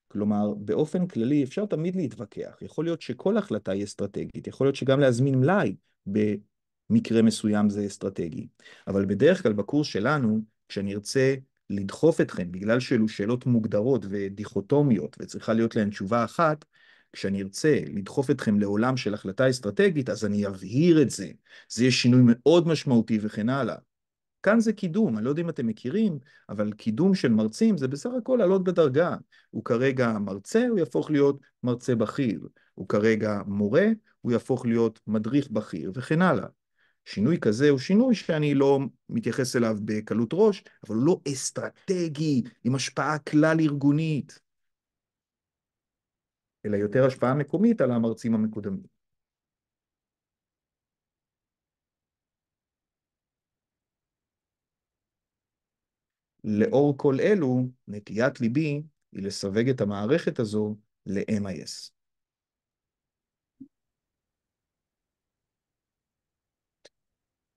כלומר, באופן כללי אפשר תמיד להתווכח, יכול להיות שכל החלטה היא אסטרטגית, יכול להיות שגם להזמין מלאי במקרה מסוים זה אסטרטגי, אבל בדרך כלל בקורס שלנו, כשנרצה לדחוף אתכם, בגלל שאלו שאלות מוגדרות ודיכוטומיות וצריכה להיות להן תשובה אחת, כשאני ארצה לדחוף אתכם לעולם של החלטה אסטרטגית, אז אני אבהיר את זה. זה יהיה שינוי מאוד משמעותי וכן הלאה. כאן זה קידום, אני לא יודע אם אתם מכירים, אבל קידום של מרצים זה בסך הכל לעלות בדרגה. הוא כרגע מרצה, הוא יהפוך להיות מרצה בכיר. הוא כרגע מורה, הוא יהפוך להיות מדריך בכיר וכן הלאה. שינוי כזה הוא שינוי שאני לא מתייחס אליו בקלות ראש, אבל הוא לא אסטרטגי עם השפעה כלל ארגונית. אלא יותר השפעה מקומית על המרצים המקודמים. לאור כל אלו, נטיית ליבי היא לסווג את המערכת הזו ל-MIS.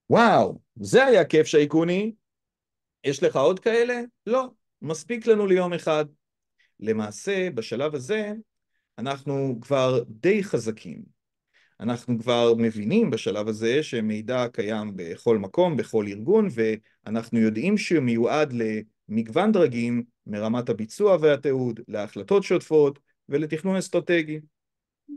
וואו, זה היה כיף שייקוני. יש לך עוד כאלה? לא, מספיק לנו ליום אחד. למעשה, בשלב הזה, אנחנו כבר די חזקים. אנחנו כבר מבינים בשלב הזה שמידע קיים בכל מקום, בכל ארגון, ואנחנו יודעים שהוא מיועד למגוון דרגים מרמת הביצוע והתיעוד, להחלטות שוטפות ולתכנון אסטרטגי. Mm-hmm.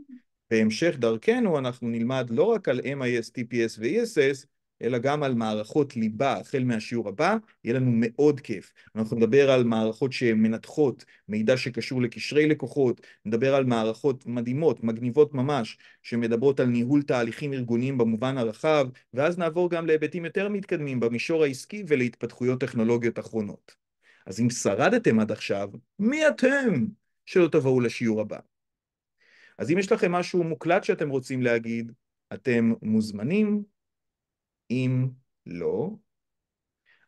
בהמשך דרכנו אנחנו נלמד לא רק על MIS, TPS ו-ESS, אלא גם על מערכות ליבה החל מהשיעור הבא, יהיה לנו מאוד כיף. אנחנו נדבר על מערכות שמנתחות מידע שקשור לקשרי לקוחות, נדבר על מערכות מדהימות, מגניבות ממש, שמדברות על ניהול תהליכים ארגוניים במובן הרחב, ואז נעבור גם להיבטים יותר מתקדמים במישור העסקי ולהתפתחויות טכנולוגיות אחרונות. אז אם שרדתם עד עכשיו, מי אתם שלא תבואו לשיעור הבא? אז אם יש לכם משהו מוקלט שאתם רוצים להגיד, אתם מוזמנים אם לא,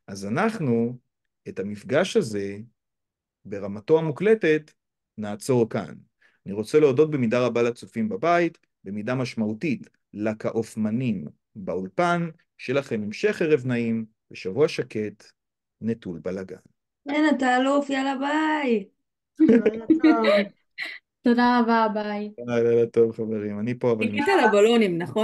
אז אנחנו את המפגש הזה ברמתו המוקלטת נעצור כאן. אני רוצה להודות במידה רבה לצופים בבית, במידה משמעותית לכאופמנים באולפן, שלכם המשך ערב נעים ושבוע שקט, נטול בלאגן. אין, אתה אלוף, יאללה ביי. תודה רבה, ביי. לילה טוב, חברים. אני פה, אבל... הגעת לבלונים, נכון?